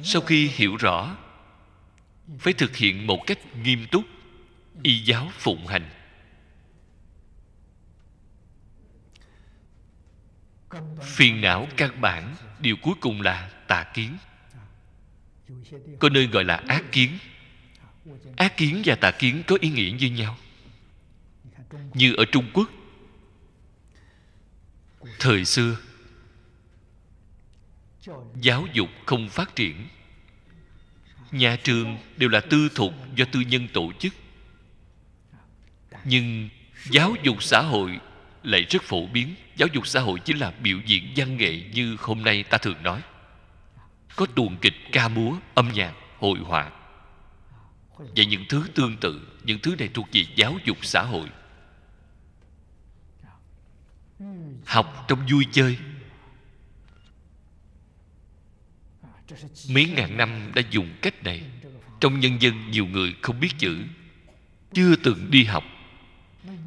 Sau khi hiểu rõ phải thực hiện một cách nghiêm túc y giáo phụng hành phiền não căn bản điều cuối cùng là tà kiến có nơi gọi là ác kiến ác kiến và tà kiến có ý nghĩa như nhau như ở trung quốc thời xưa giáo dục không phát triển nhà trường đều là tư thục do tư nhân tổ chức nhưng giáo dục xã hội lại rất phổ biến giáo dục xã hội chính là biểu diễn văn nghệ như hôm nay ta thường nói có tuồng kịch ca múa âm nhạc hội họa và những thứ tương tự những thứ này thuộc về giáo dục xã hội học trong vui chơi Mấy ngàn năm đã dùng cách này Trong nhân dân nhiều người không biết chữ Chưa từng đi học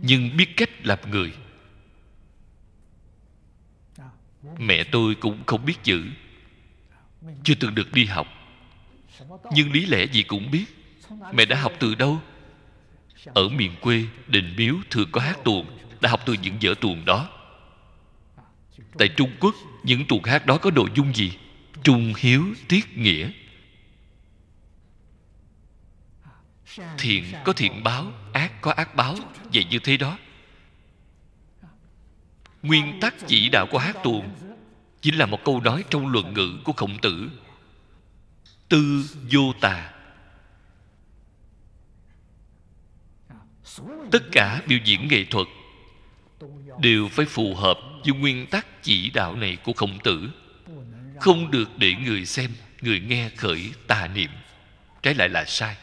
Nhưng biết cách làm người Mẹ tôi cũng không biết chữ Chưa từng được đi học Nhưng lý lẽ gì cũng biết Mẹ đã học từ đâu Ở miền quê Đình miếu thường có hát tuồng Đã học từ những vở tuồng đó Tại Trung Quốc Những tuồng hát đó có nội dung gì trung hiếu tiết nghĩa thiện có thiện báo ác có ác báo vậy như thế đó nguyên tắc chỉ đạo của hát tuồng chính là một câu nói trong luận ngữ của khổng tử tư vô tà tất cả biểu diễn nghệ thuật đều phải phù hợp với nguyên tắc chỉ đạo này của khổng tử không được để người xem người nghe khởi tà niệm trái lại là sai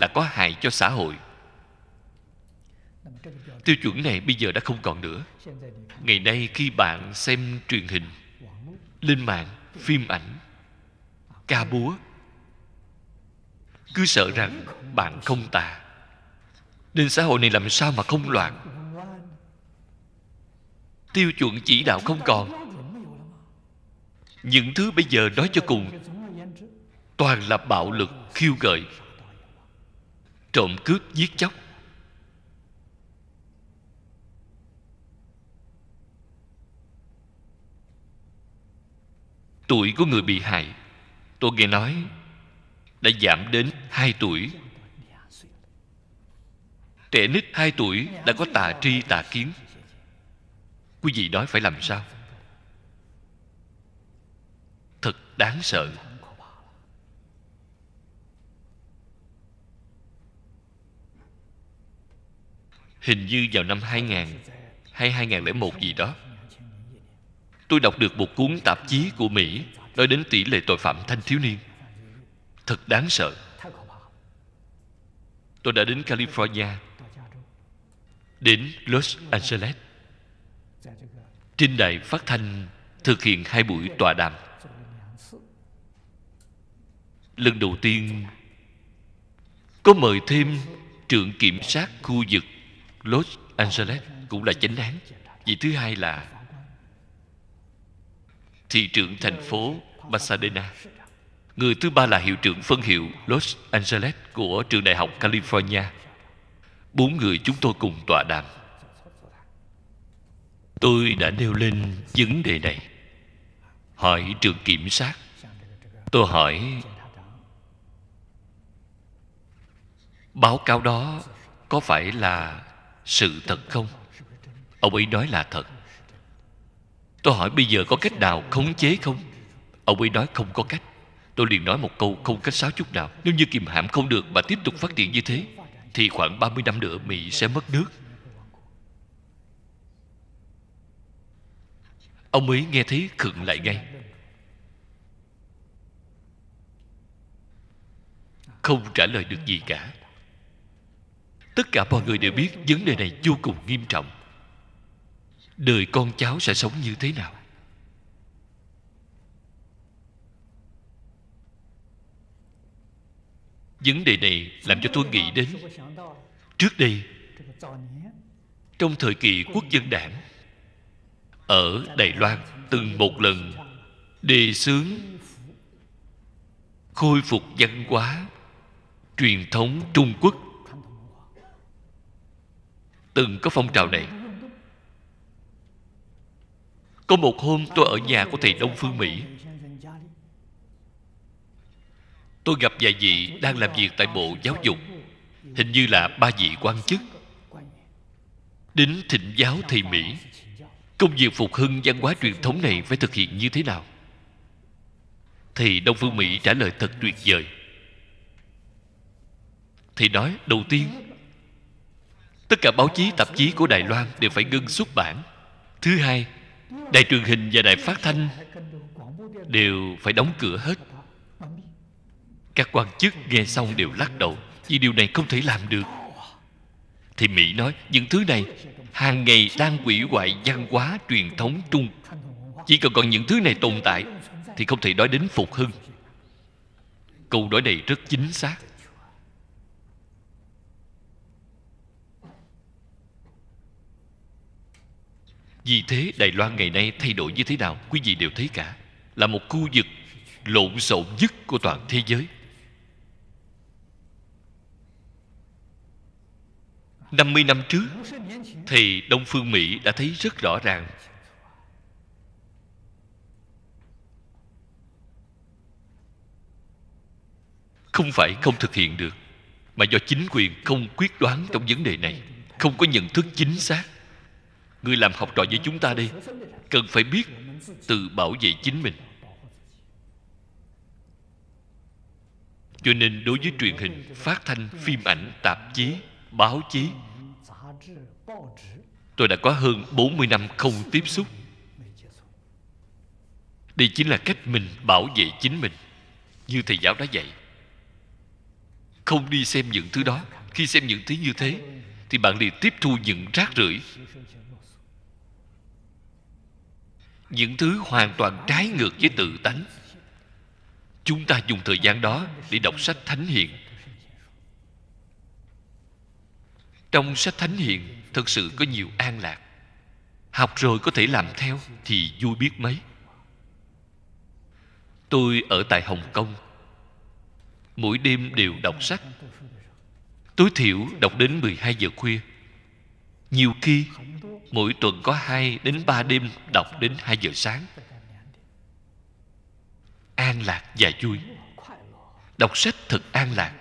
là có hại cho xã hội tiêu chuẩn này bây giờ đã không còn nữa ngày nay khi bạn xem truyền hình lên mạng phim ảnh ca búa cứ sợ rằng bạn không tà nên xã hội này làm sao mà không loạn tiêu chuẩn chỉ đạo không còn những thứ bây giờ nói cho cùng toàn là bạo lực khiêu gợi trộm cướp giết chóc tuổi của người bị hại tôi nghe nói đã giảm đến hai tuổi trẻ nít hai tuổi đã có tà tri tà kiến quý vị nói phải làm sao đáng sợ Hình như vào năm 2000 hay 2001 gì đó Tôi đọc được một cuốn tạp chí của Mỹ Nói đến tỷ lệ tội phạm thanh thiếu niên Thật đáng sợ Tôi đã đến California Đến Los Angeles Trên đài phát thanh Thực hiện hai buổi tòa đàm lần đầu tiên có mời thêm trưởng kiểm sát khu vực Los Angeles cũng là chánh án vị thứ hai là thị trưởng thành phố Pasadena người thứ ba là hiệu trưởng phân hiệu Los Angeles của trường đại học California bốn người chúng tôi cùng tọa đàm tôi đã nêu lên vấn đề này hỏi trường kiểm sát tôi hỏi báo cáo đó có phải là sự thật không ông ấy nói là thật tôi hỏi bây giờ có cách nào khống chế không ông ấy nói không có cách tôi liền nói một câu không cách sáo chút nào nếu như kìm hãm không được mà tiếp tục phát triển như thế thì khoảng 30 năm nữa mỹ sẽ mất nước ông ấy nghe thấy khựng lại ngay không trả lời được gì cả tất cả mọi người đều biết vấn đề này vô cùng nghiêm trọng đời con cháu sẽ sống như thế nào vấn đề này làm cho tôi nghĩ đến trước đây trong thời kỳ quốc dân đảng ở đài loan từng một lần đề xướng khôi phục văn hóa truyền thống trung quốc từng có phong trào này có một hôm tôi ở nhà của thầy đông phương mỹ tôi gặp vài vị đang làm việc tại bộ giáo dục hình như là ba vị quan chức đến thịnh giáo thầy mỹ công việc phục hưng văn hóa truyền thống này phải thực hiện như thế nào thì đông phương mỹ trả lời thật tuyệt vời thì nói đầu tiên tất cả báo chí tạp chí của đài loan đều phải ngưng xuất bản thứ hai đài truyền hình và đài phát thanh đều phải đóng cửa hết các quan chức nghe xong đều lắc đầu vì điều này không thể làm được thì mỹ nói những thứ này hàng ngày đang quỷ hoại văn hóa truyền thống trung chỉ cần còn những thứ này tồn tại thì không thể nói đến phục hưng câu nói này rất chính xác Vì thế Đài Loan ngày nay thay đổi như thế nào Quý vị đều thấy cả Là một khu vực lộn xộn nhất của toàn thế giới năm mươi năm trước Thì Đông Phương Mỹ đã thấy rất rõ ràng Không phải không thực hiện được Mà do chính quyền không quyết đoán trong vấn đề này Không có nhận thức chính xác người làm học trò với chúng ta đi Cần phải biết tự bảo vệ chính mình Cho nên đối với truyền hình, phát thanh, phim ảnh, tạp chí, báo chí Tôi đã có hơn 40 năm không tiếp xúc Đây chính là cách mình bảo vệ chính mình Như thầy giáo đã dạy Không đi xem những thứ đó Khi xem những thứ như thế Thì bạn liền tiếp thu những rác rưởi những thứ hoàn toàn trái ngược với tự tánh chúng ta dùng thời gian đó để đọc sách thánh hiền trong sách thánh hiền thật sự có nhiều an lạc học rồi có thể làm theo thì vui biết mấy tôi ở tại hồng kông mỗi đêm đều đọc sách tối thiểu đọc đến 12 giờ khuya nhiều khi mỗi tuần có hai đến ba đêm đọc đến hai giờ sáng an lạc và vui đọc sách thật an lạc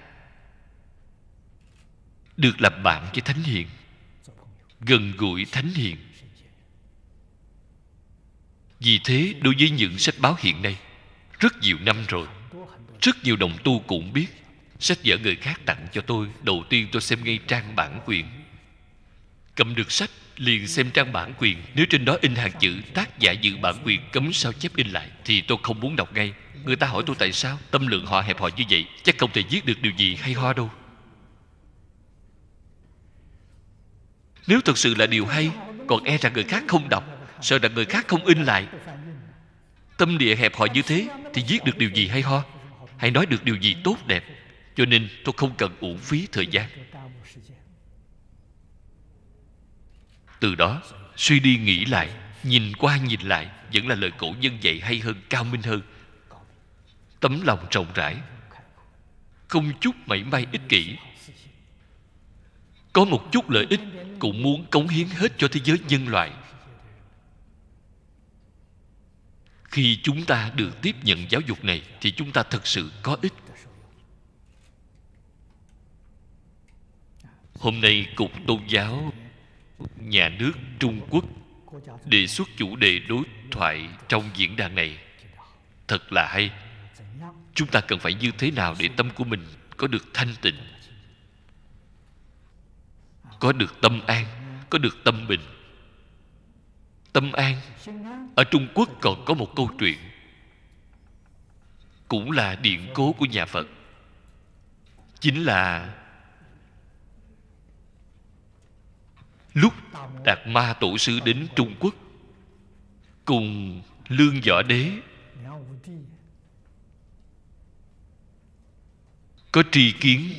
được làm bạn với thánh hiền gần gũi thánh hiền vì thế đối với những sách báo hiện nay rất nhiều năm rồi rất nhiều đồng tu cũng biết sách vở người khác tặng cho tôi đầu tiên tôi xem ngay trang bản quyền Cầm được sách liền xem trang bản quyền Nếu trên đó in hàng chữ tác giả dự bản quyền cấm sao chép in lại Thì tôi không muốn đọc ngay Người ta hỏi tôi tại sao Tâm lượng họ hẹp hòi như vậy Chắc không thể viết được điều gì hay ho đâu Nếu thật sự là điều hay Còn e rằng người khác không đọc Sợ rằng người khác không in lại Tâm địa hẹp hòi như thế Thì viết được điều gì hay ho Hay nói được điều gì tốt đẹp Cho nên tôi không cần uổng phí thời gian từ đó suy đi nghĩ lại nhìn qua nhìn lại vẫn là lời cổ nhân dạy hay hơn cao minh hơn tấm lòng rộng rãi không chút mảy may ích kỷ có một chút lợi ích cũng muốn cống hiến hết cho thế giới nhân loại khi chúng ta được tiếp nhận giáo dục này thì chúng ta thật sự có ích hôm nay cục tôn giáo nhà nước trung quốc đề xuất chủ đề đối thoại trong diễn đàn này thật là hay chúng ta cần phải như thế nào để tâm của mình có được thanh tịnh có được tâm an có được tâm bình tâm an ở trung quốc còn có một câu chuyện cũng là điện cố của nhà phật chính là lúc đạt ma tổ sư đến trung quốc cùng lương võ đế có tri kiến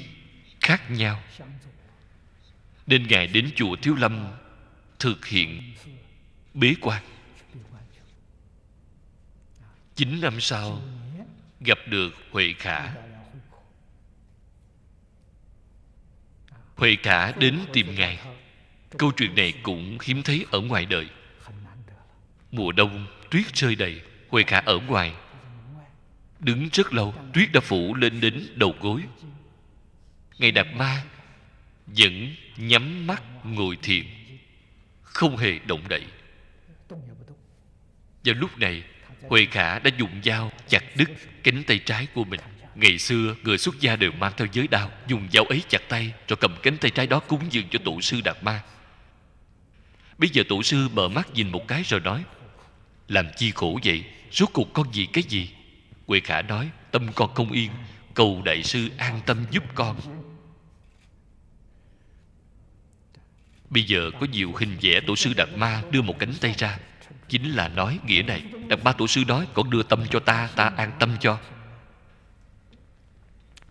khác nhau nên ngài đến chùa thiếu lâm thực hiện bế quan chín năm sau gặp được huệ khả huệ khả đến tìm ngài câu chuyện này cũng hiếm thấy ở ngoài đời mùa đông tuyết rơi đầy huệ khả ở ngoài đứng rất lâu tuyết đã phủ lên đến đầu gối ngày đạp ma vẫn nhắm mắt ngồi thiền không hề động đậy vào lúc này huệ khả đã dùng dao chặt đứt cánh tay trái của mình ngày xưa người xuất gia đều mang theo giới đao dùng dao ấy chặt tay rồi cầm cánh tay trái đó cúng dường cho tổ sư đạt ma Bây giờ tổ sư mở mắt nhìn một cái rồi nói Làm chi khổ vậy Rốt cuộc con gì cái gì Huệ khả nói tâm con không yên Cầu đại sư an tâm giúp con Bây giờ có nhiều hình vẽ tổ sư Đạt Ma đưa một cánh tay ra Chính là nói nghĩa này Đạt Ma tổ sư nói Con đưa tâm cho ta, ta an tâm cho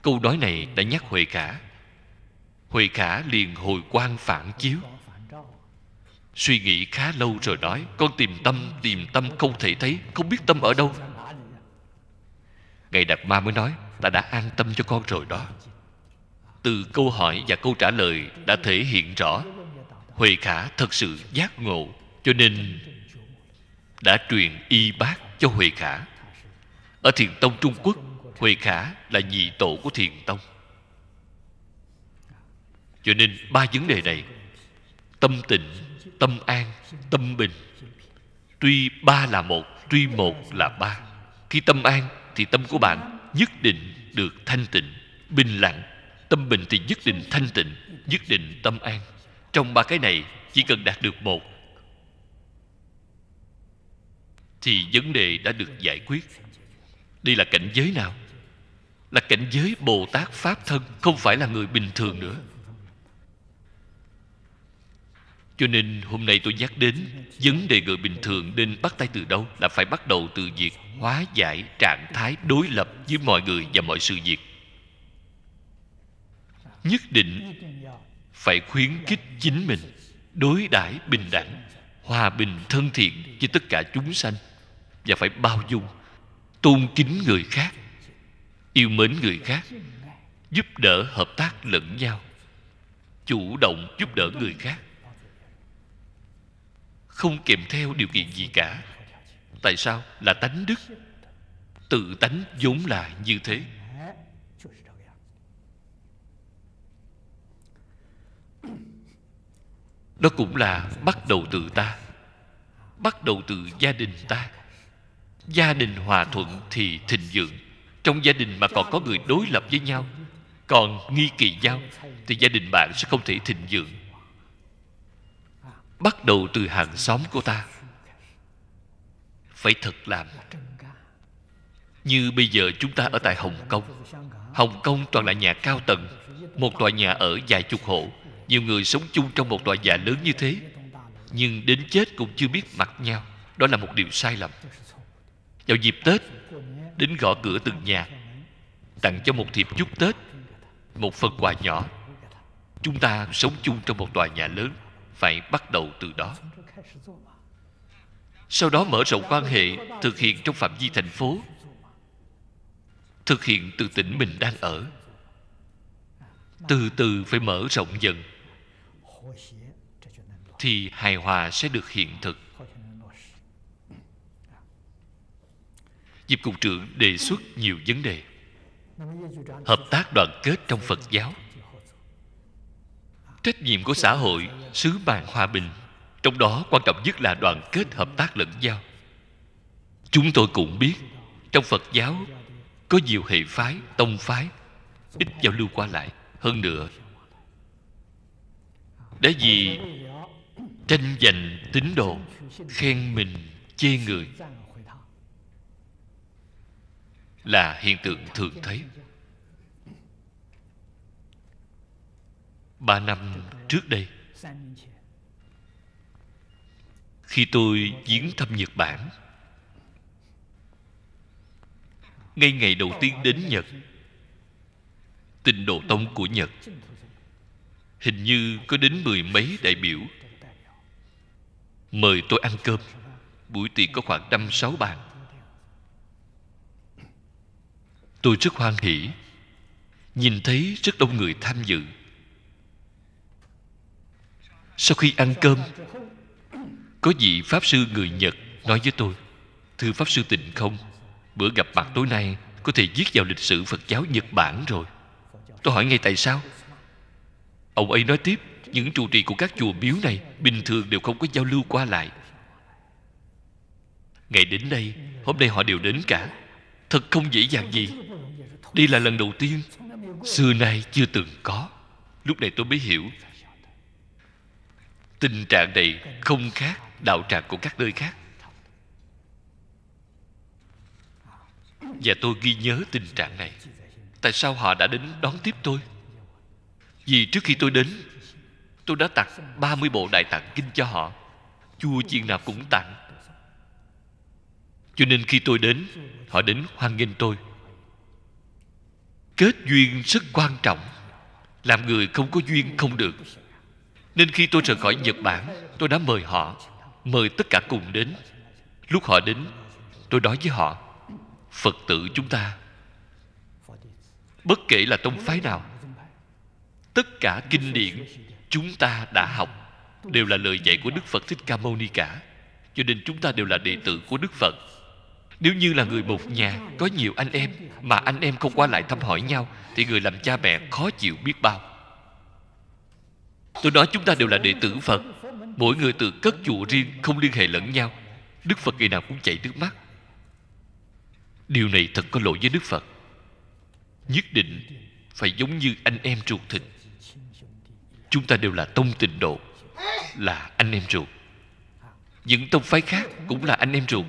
Câu nói này đã nhắc Huệ Khả Huệ Khả liền hồi quan phản chiếu suy nghĩ khá lâu rồi nói con tìm tâm tìm tâm không thể thấy không biết tâm ở đâu ngày đạt ma mới nói ta đã an tâm cho con rồi đó từ câu hỏi và câu trả lời đã thể hiện rõ huệ khả thật sự giác ngộ cho nên đã truyền y bác cho huệ khả ở thiền tông trung quốc huệ khả là nhị tổ của thiền tông cho nên ba vấn đề này tâm tịnh tâm an tâm bình tuy ba là một tuy một là ba khi tâm an thì tâm của bạn nhất định được thanh tịnh bình lặng tâm bình thì nhất định thanh tịnh nhất định tâm an trong ba cái này chỉ cần đạt được một thì vấn đề đã được giải quyết đây là cảnh giới nào là cảnh giới bồ tát pháp thân không phải là người bình thường nữa cho nên hôm nay tôi nhắc đến vấn đề người bình thường nên bắt tay từ đâu là phải bắt đầu từ việc hóa giải trạng thái đối lập với mọi người và mọi sự việc nhất định phải khuyến khích chính mình đối đãi bình đẳng hòa bình thân thiện với tất cả chúng sanh và phải bao dung tôn kính người khác yêu mến người khác giúp đỡ hợp tác lẫn nhau chủ động giúp đỡ người khác không kèm theo điều kiện gì cả tại sao là tánh đức tự tánh vốn là như thế đó cũng là bắt đầu từ ta bắt đầu từ gia đình ta gia đình hòa thuận thì thịnh vượng trong gia đình mà còn có người đối lập với nhau còn nghi kỳ nhau thì gia đình bạn sẽ không thể thịnh vượng bắt đầu từ hàng xóm của ta phải thật làm như bây giờ chúng ta ở tại hồng kông hồng kông toàn là nhà cao tầng một tòa nhà ở vài chục hộ nhiều người sống chung trong một tòa nhà lớn như thế nhưng đến chết cũng chưa biết mặt nhau đó là một điều sai lầm vào dịp tết đến gõ cửa từng nhà tặng cho một thiệp chúc tết một phần quà nhỏ chúng ta sống chung trong một tòa nhà lớn phải bắt đầu từ đó sau đó mở rộng quan hệ thực hiện trong phạm vi thành phố thực hiện từ tỉnh mình đang ở từ từ phải mở rộng dần thì hài hòa sẽ được hiện thực Dịp cục trưởng đề xuất nhiều vấn đề hợp tác đoàn kết trong phật giáo trách nhiệm của xã hội sứ mạng hòa bình trong đó quan trọng nhất là đoàn kết hợp tác lẫn nhau chúng tôi cũng biết trong phật giáo có nhiều hệ phái tông phái ít giao lưu qua lại hơn nữa để gì tranh giành tín đồ khen mình chê người là hiện tượng thường thấy ba năm trước đây khi tôi viếng thăm nhật bản ngay ngày đầu tiên đến nhật tình độ tông của nhật hình như có đến mười mấy đại biểu mời tôi ăn cơm buổi tiệc có khoảng năm sáu bàn tôi rất hoan hỉ nhìn thấy rất đông người tham dự sau khi ăn cơm có vị pháp sư người nhật nói với tôi thưa pháp sư tịnh không bữa gặp mặt tối nay có thể viết vào lịch sử phật giáo nhật bản rồi tôi hỏi ngay tại sao ông ấy nói tiếp những trụ trì của các chùa miếu này bình thường đều không có giao lưu qua lại ngày đến đây hôm nay họ đều đến cả thật không dễ dàng gì đây là lần đầu tiên xưa nay chưa từng có lúc này tôi mới hiểu tình trạng này không khác đạo tràng của các nơi khác và tôi ghi nhớ tình trạng này tại sao họ đã đến đón tiếp tôi vì trước khi tôi đến tôi đã tặng 30 bộ đại tạng kinh cho họ chua chiên nào cũng tặng cho nên khi tôi đến họ đến hoan nghênh tôi kết duyên rất quan trọng làm người không có duyên không được nên khi tôi rời khỏi nhật bản tôi đã mời họ mời tất cả cùng đến lúc họ đến tôi nói với họ phật tử chúng ta bất kể là tông phái nào tất cả kinh điển chúng ta đã học đều là lời dạy của đức phật thích ca mâu ni cả cho nên chúng ta đều là đệ tử của đức phật nếu như là người một nhà có nhiều anh em mà anh em không qua lại thăm hỏi nhau thì người làm cha mẹ khó chịu biết bao Tôi nói chúng ta đều là đệ tử Phật Mỗi người tự cất chùa riêng Không liên hệ lẫn nhau Đức Phật ngày nào cũng chảy nước mắt Điều này thật có lỗi với Đức Phật Nhất định Phải giống như anh em ruột thịt Chúng ta đều là tông tịnh độ Là anh em ruột Những tông phái khác Cũng là anh em ruột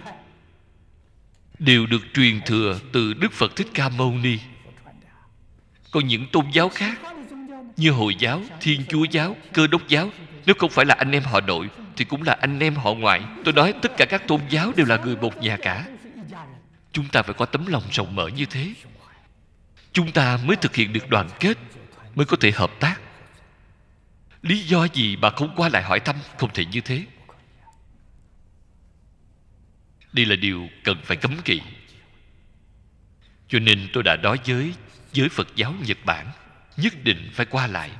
Đều được truyền thừa Từ Đức Phật Thích Ca Mâu Ni Còn những tôn giáo khác như hồi giáo thiên chúa giáo cơ đốc giáo nếu không phải là anh em họ nội thì cũng là anh em họ ngoại tôi nói tất cả các tôn giáo đều là người một nhà cả chúng ta phải có tấm lòng rộng mở như thế chúng ta mới thực hiện được đoàn kết mới có thể hợp tác lý do gì mà không qua lại hỏi thăm không thể như thế đây là điều cần phải cấm kỵ cho nên tôi đã nói với giới phật giáo nhật bản nhất định phải qua lại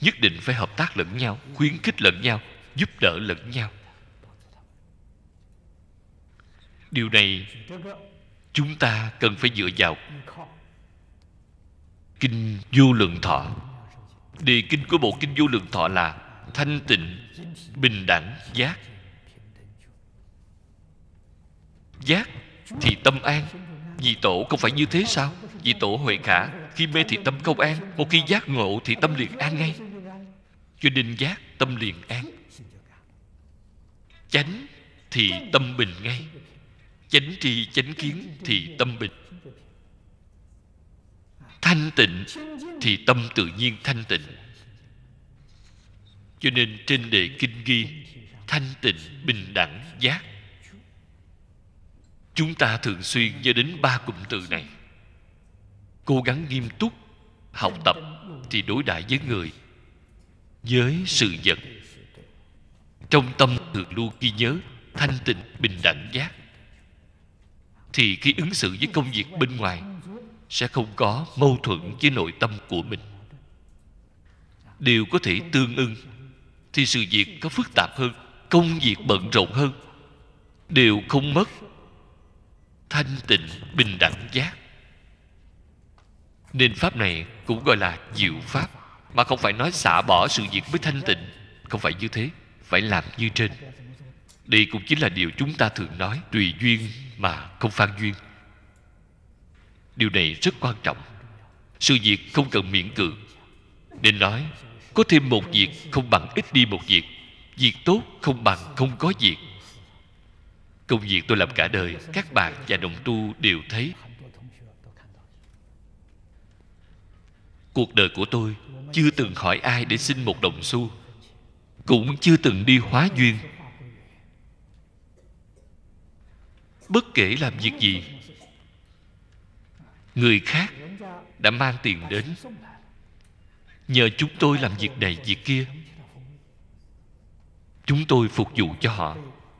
nhất định phải hợp tác lẫn nhau khuyến khích lẫn nhau giúp đỡ lẫn nhau điều này chúng ta cần phải dựa vào kinh vô lượng thọ đề kinh của bộ kinh vô lượng thọ là thanh tịnh bình đẳng giác giác thì tâm an vì tổ không phải như thế sao vì tổ huệ khả khi mê thì tâm không an Một khi giác ngộ thì tâm liền an ngay Cho nên giác tâm liền an Chánh thì tâm bình ngay Chánh tri chánh kiến thì tâm bình Thanh tịnh thì tâm tự nhiên thanh tịnh Cho nên trên đề kinh ghi Thanh tịnh bình đẳng giác Chúng ta thường xuyên nhớ đến ba cụm từ này cố gắng nghiêm túc học tập thì đối đãi với người với sự vật trong tâm thường luôn ghi nhớ thanh tịnh bình đẳng giác thì khi ứng xử với công việc bên ngoài sẽ không có mâu thuẫn với nội tâm của mình đều có thể tương ưng thì sự việc có phức tạp hơn công việc bận rộn hơn đều không mất thanh tịnh bình đẳng giác nên pháp này cũng gọi là diệu pháp Mà không phải nói xả bỏ sự việc mới thanh tịnh Không phải như thế Phải làm như trên Đây cũng chính là điều chúng ta thường nói Tùy duyên mà không phan duyên Điều này rất quan trọng Sự việc không cần miễn cưỡng Nên nói Có thêm một việc không bằng ít đi một việc Việc tốt không bằng không có việc Công việc tôi làm cả đời Các bạn và đồng tu đều thấy cuộc đời của tôi chưa từng hỏi ai để xin một đồng xu cũng chưa từng đi hóa duyên bất kể làm việc gì người khác đã mang tiền đến nhờ chúng tôi làm việc này việc kia chúng tôi phục vụ cho họ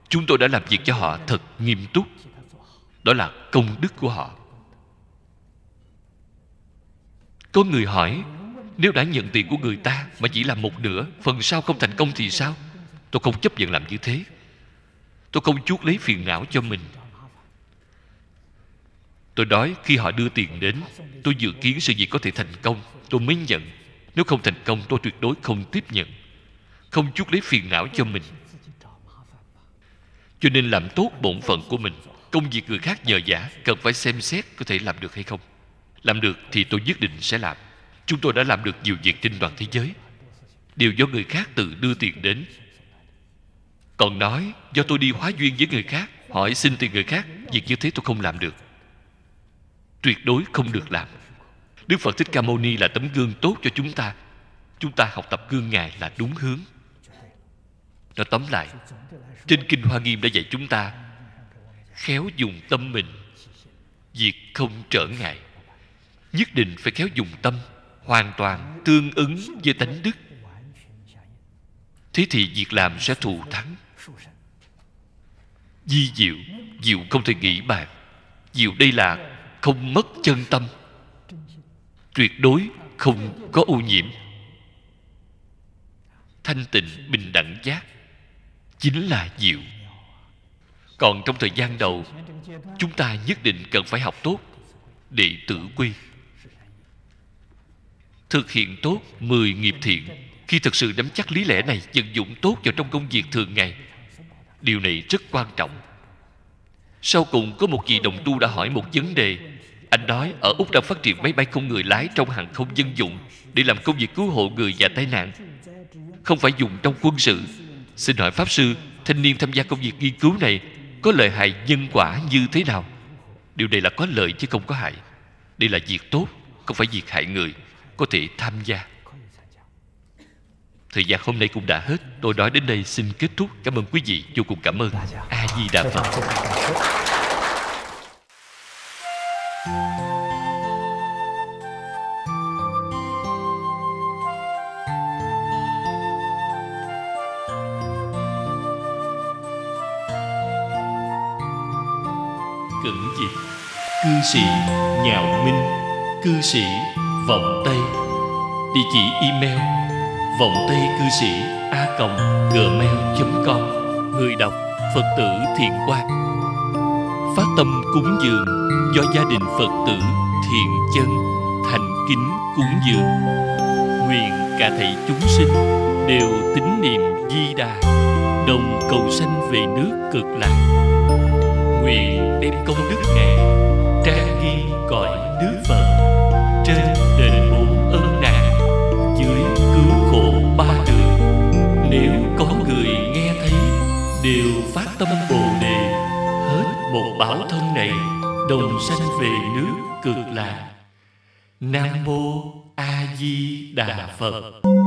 chúng tôi đã làm việc cho họ thật nghiêm túc đó là công đức của họ có người hỏi nếu đã nhận tiền của người ta mà chỉ làm một nửa phần sau không thành công thì sao tôi không chấp nhận làm như thế tôi không chuốc lấy phiền não cho mình tôi đói khi họ đưa tiền đến tôi dự kiến sự việc có thể thành công tôi mới nhận nếu không thành công tôi tuyệt đối không tiếp nhận không chuốc lấy phiền não cho mình cho nên làm tốt bổn phận của mình công việc người khác nhờ giả cần phải xem xét có thể làm được hay không làm được thì tôi nhất định sẽ làm Chúng tôi đã làm được nhiều việc trên toàn thế giới Đều do người khác tự đưa tiền đến Còn nói Do tôi đi hóa duyên với người khác Hỏi xin tiền người khác Việc như thế tôi không làm được Tuyệt đối không được làm Đức Phật Thích Ca Mâu Ni là tấm gương tốt cho chúng ta Chúng ta học tập gương Ngài là đúng hướng Nó tóm lại Trên Kinh Hoa Nghiêm đã dạy chúng ta Khéo dùng tâm mình Việc không trở ngại nhất định phải khéo dùng tâm hoàn toàn tương ứng với tánh đức thế thì việc làm sẽ thù thắng di diệu diệu không thể nghĩ bàn diệu đây là không mất chân tâm tuyệt đối không có ô nhiễm thanh tịnh bình đẳng giác chính là diệu còn trong thời gian đầu chúng ta nhất định cần phải học tốt để tự quy thực hiện tốt 10 nghiệp thiện khi thực sự nắm chắc lý lẽ này vận dụng tốt vào trong công việc thường ngày điều này rất quan trọng sau cùng có một vị đồng tu đã hỏi một vấn đề anh nói ở úc đang phát triển máy bay không người lái trong hàng không dân dụng để làm công việc cứu hộ người và tai nạn không phải dùng trong quân sự xin hỏi pháp sư thanh niên tham gia công việc nghiên cứu này có lợi hại nhân quả như thế nào điều này là có lợi chứ không có hại đây là việc tốt không phải việc hại người có thể tham gia thời gian hôm nay cũng đã hết tôi nói đến đây xin kết thúc cảm ơn quý vị vô cùng cảm ơn a di đà phật cẩn dịch cư sĩ nhạo minh cư sĩ vọng tây địa chỉ email vọng tây cư sĩ a gmail com người đọc phật tử thiện quan, phát tâm cúng dường do gia đình phật tử thiện chân thành kính cúng dường nguyện cả thảy chúng sinh đều tín niệm di đà đồng cầu sanh về nước cực lạc nguyện đem công đức ngài trang nghi cõi bảo thân này đồng sanh về nước cực lạc nam mô a di đà phật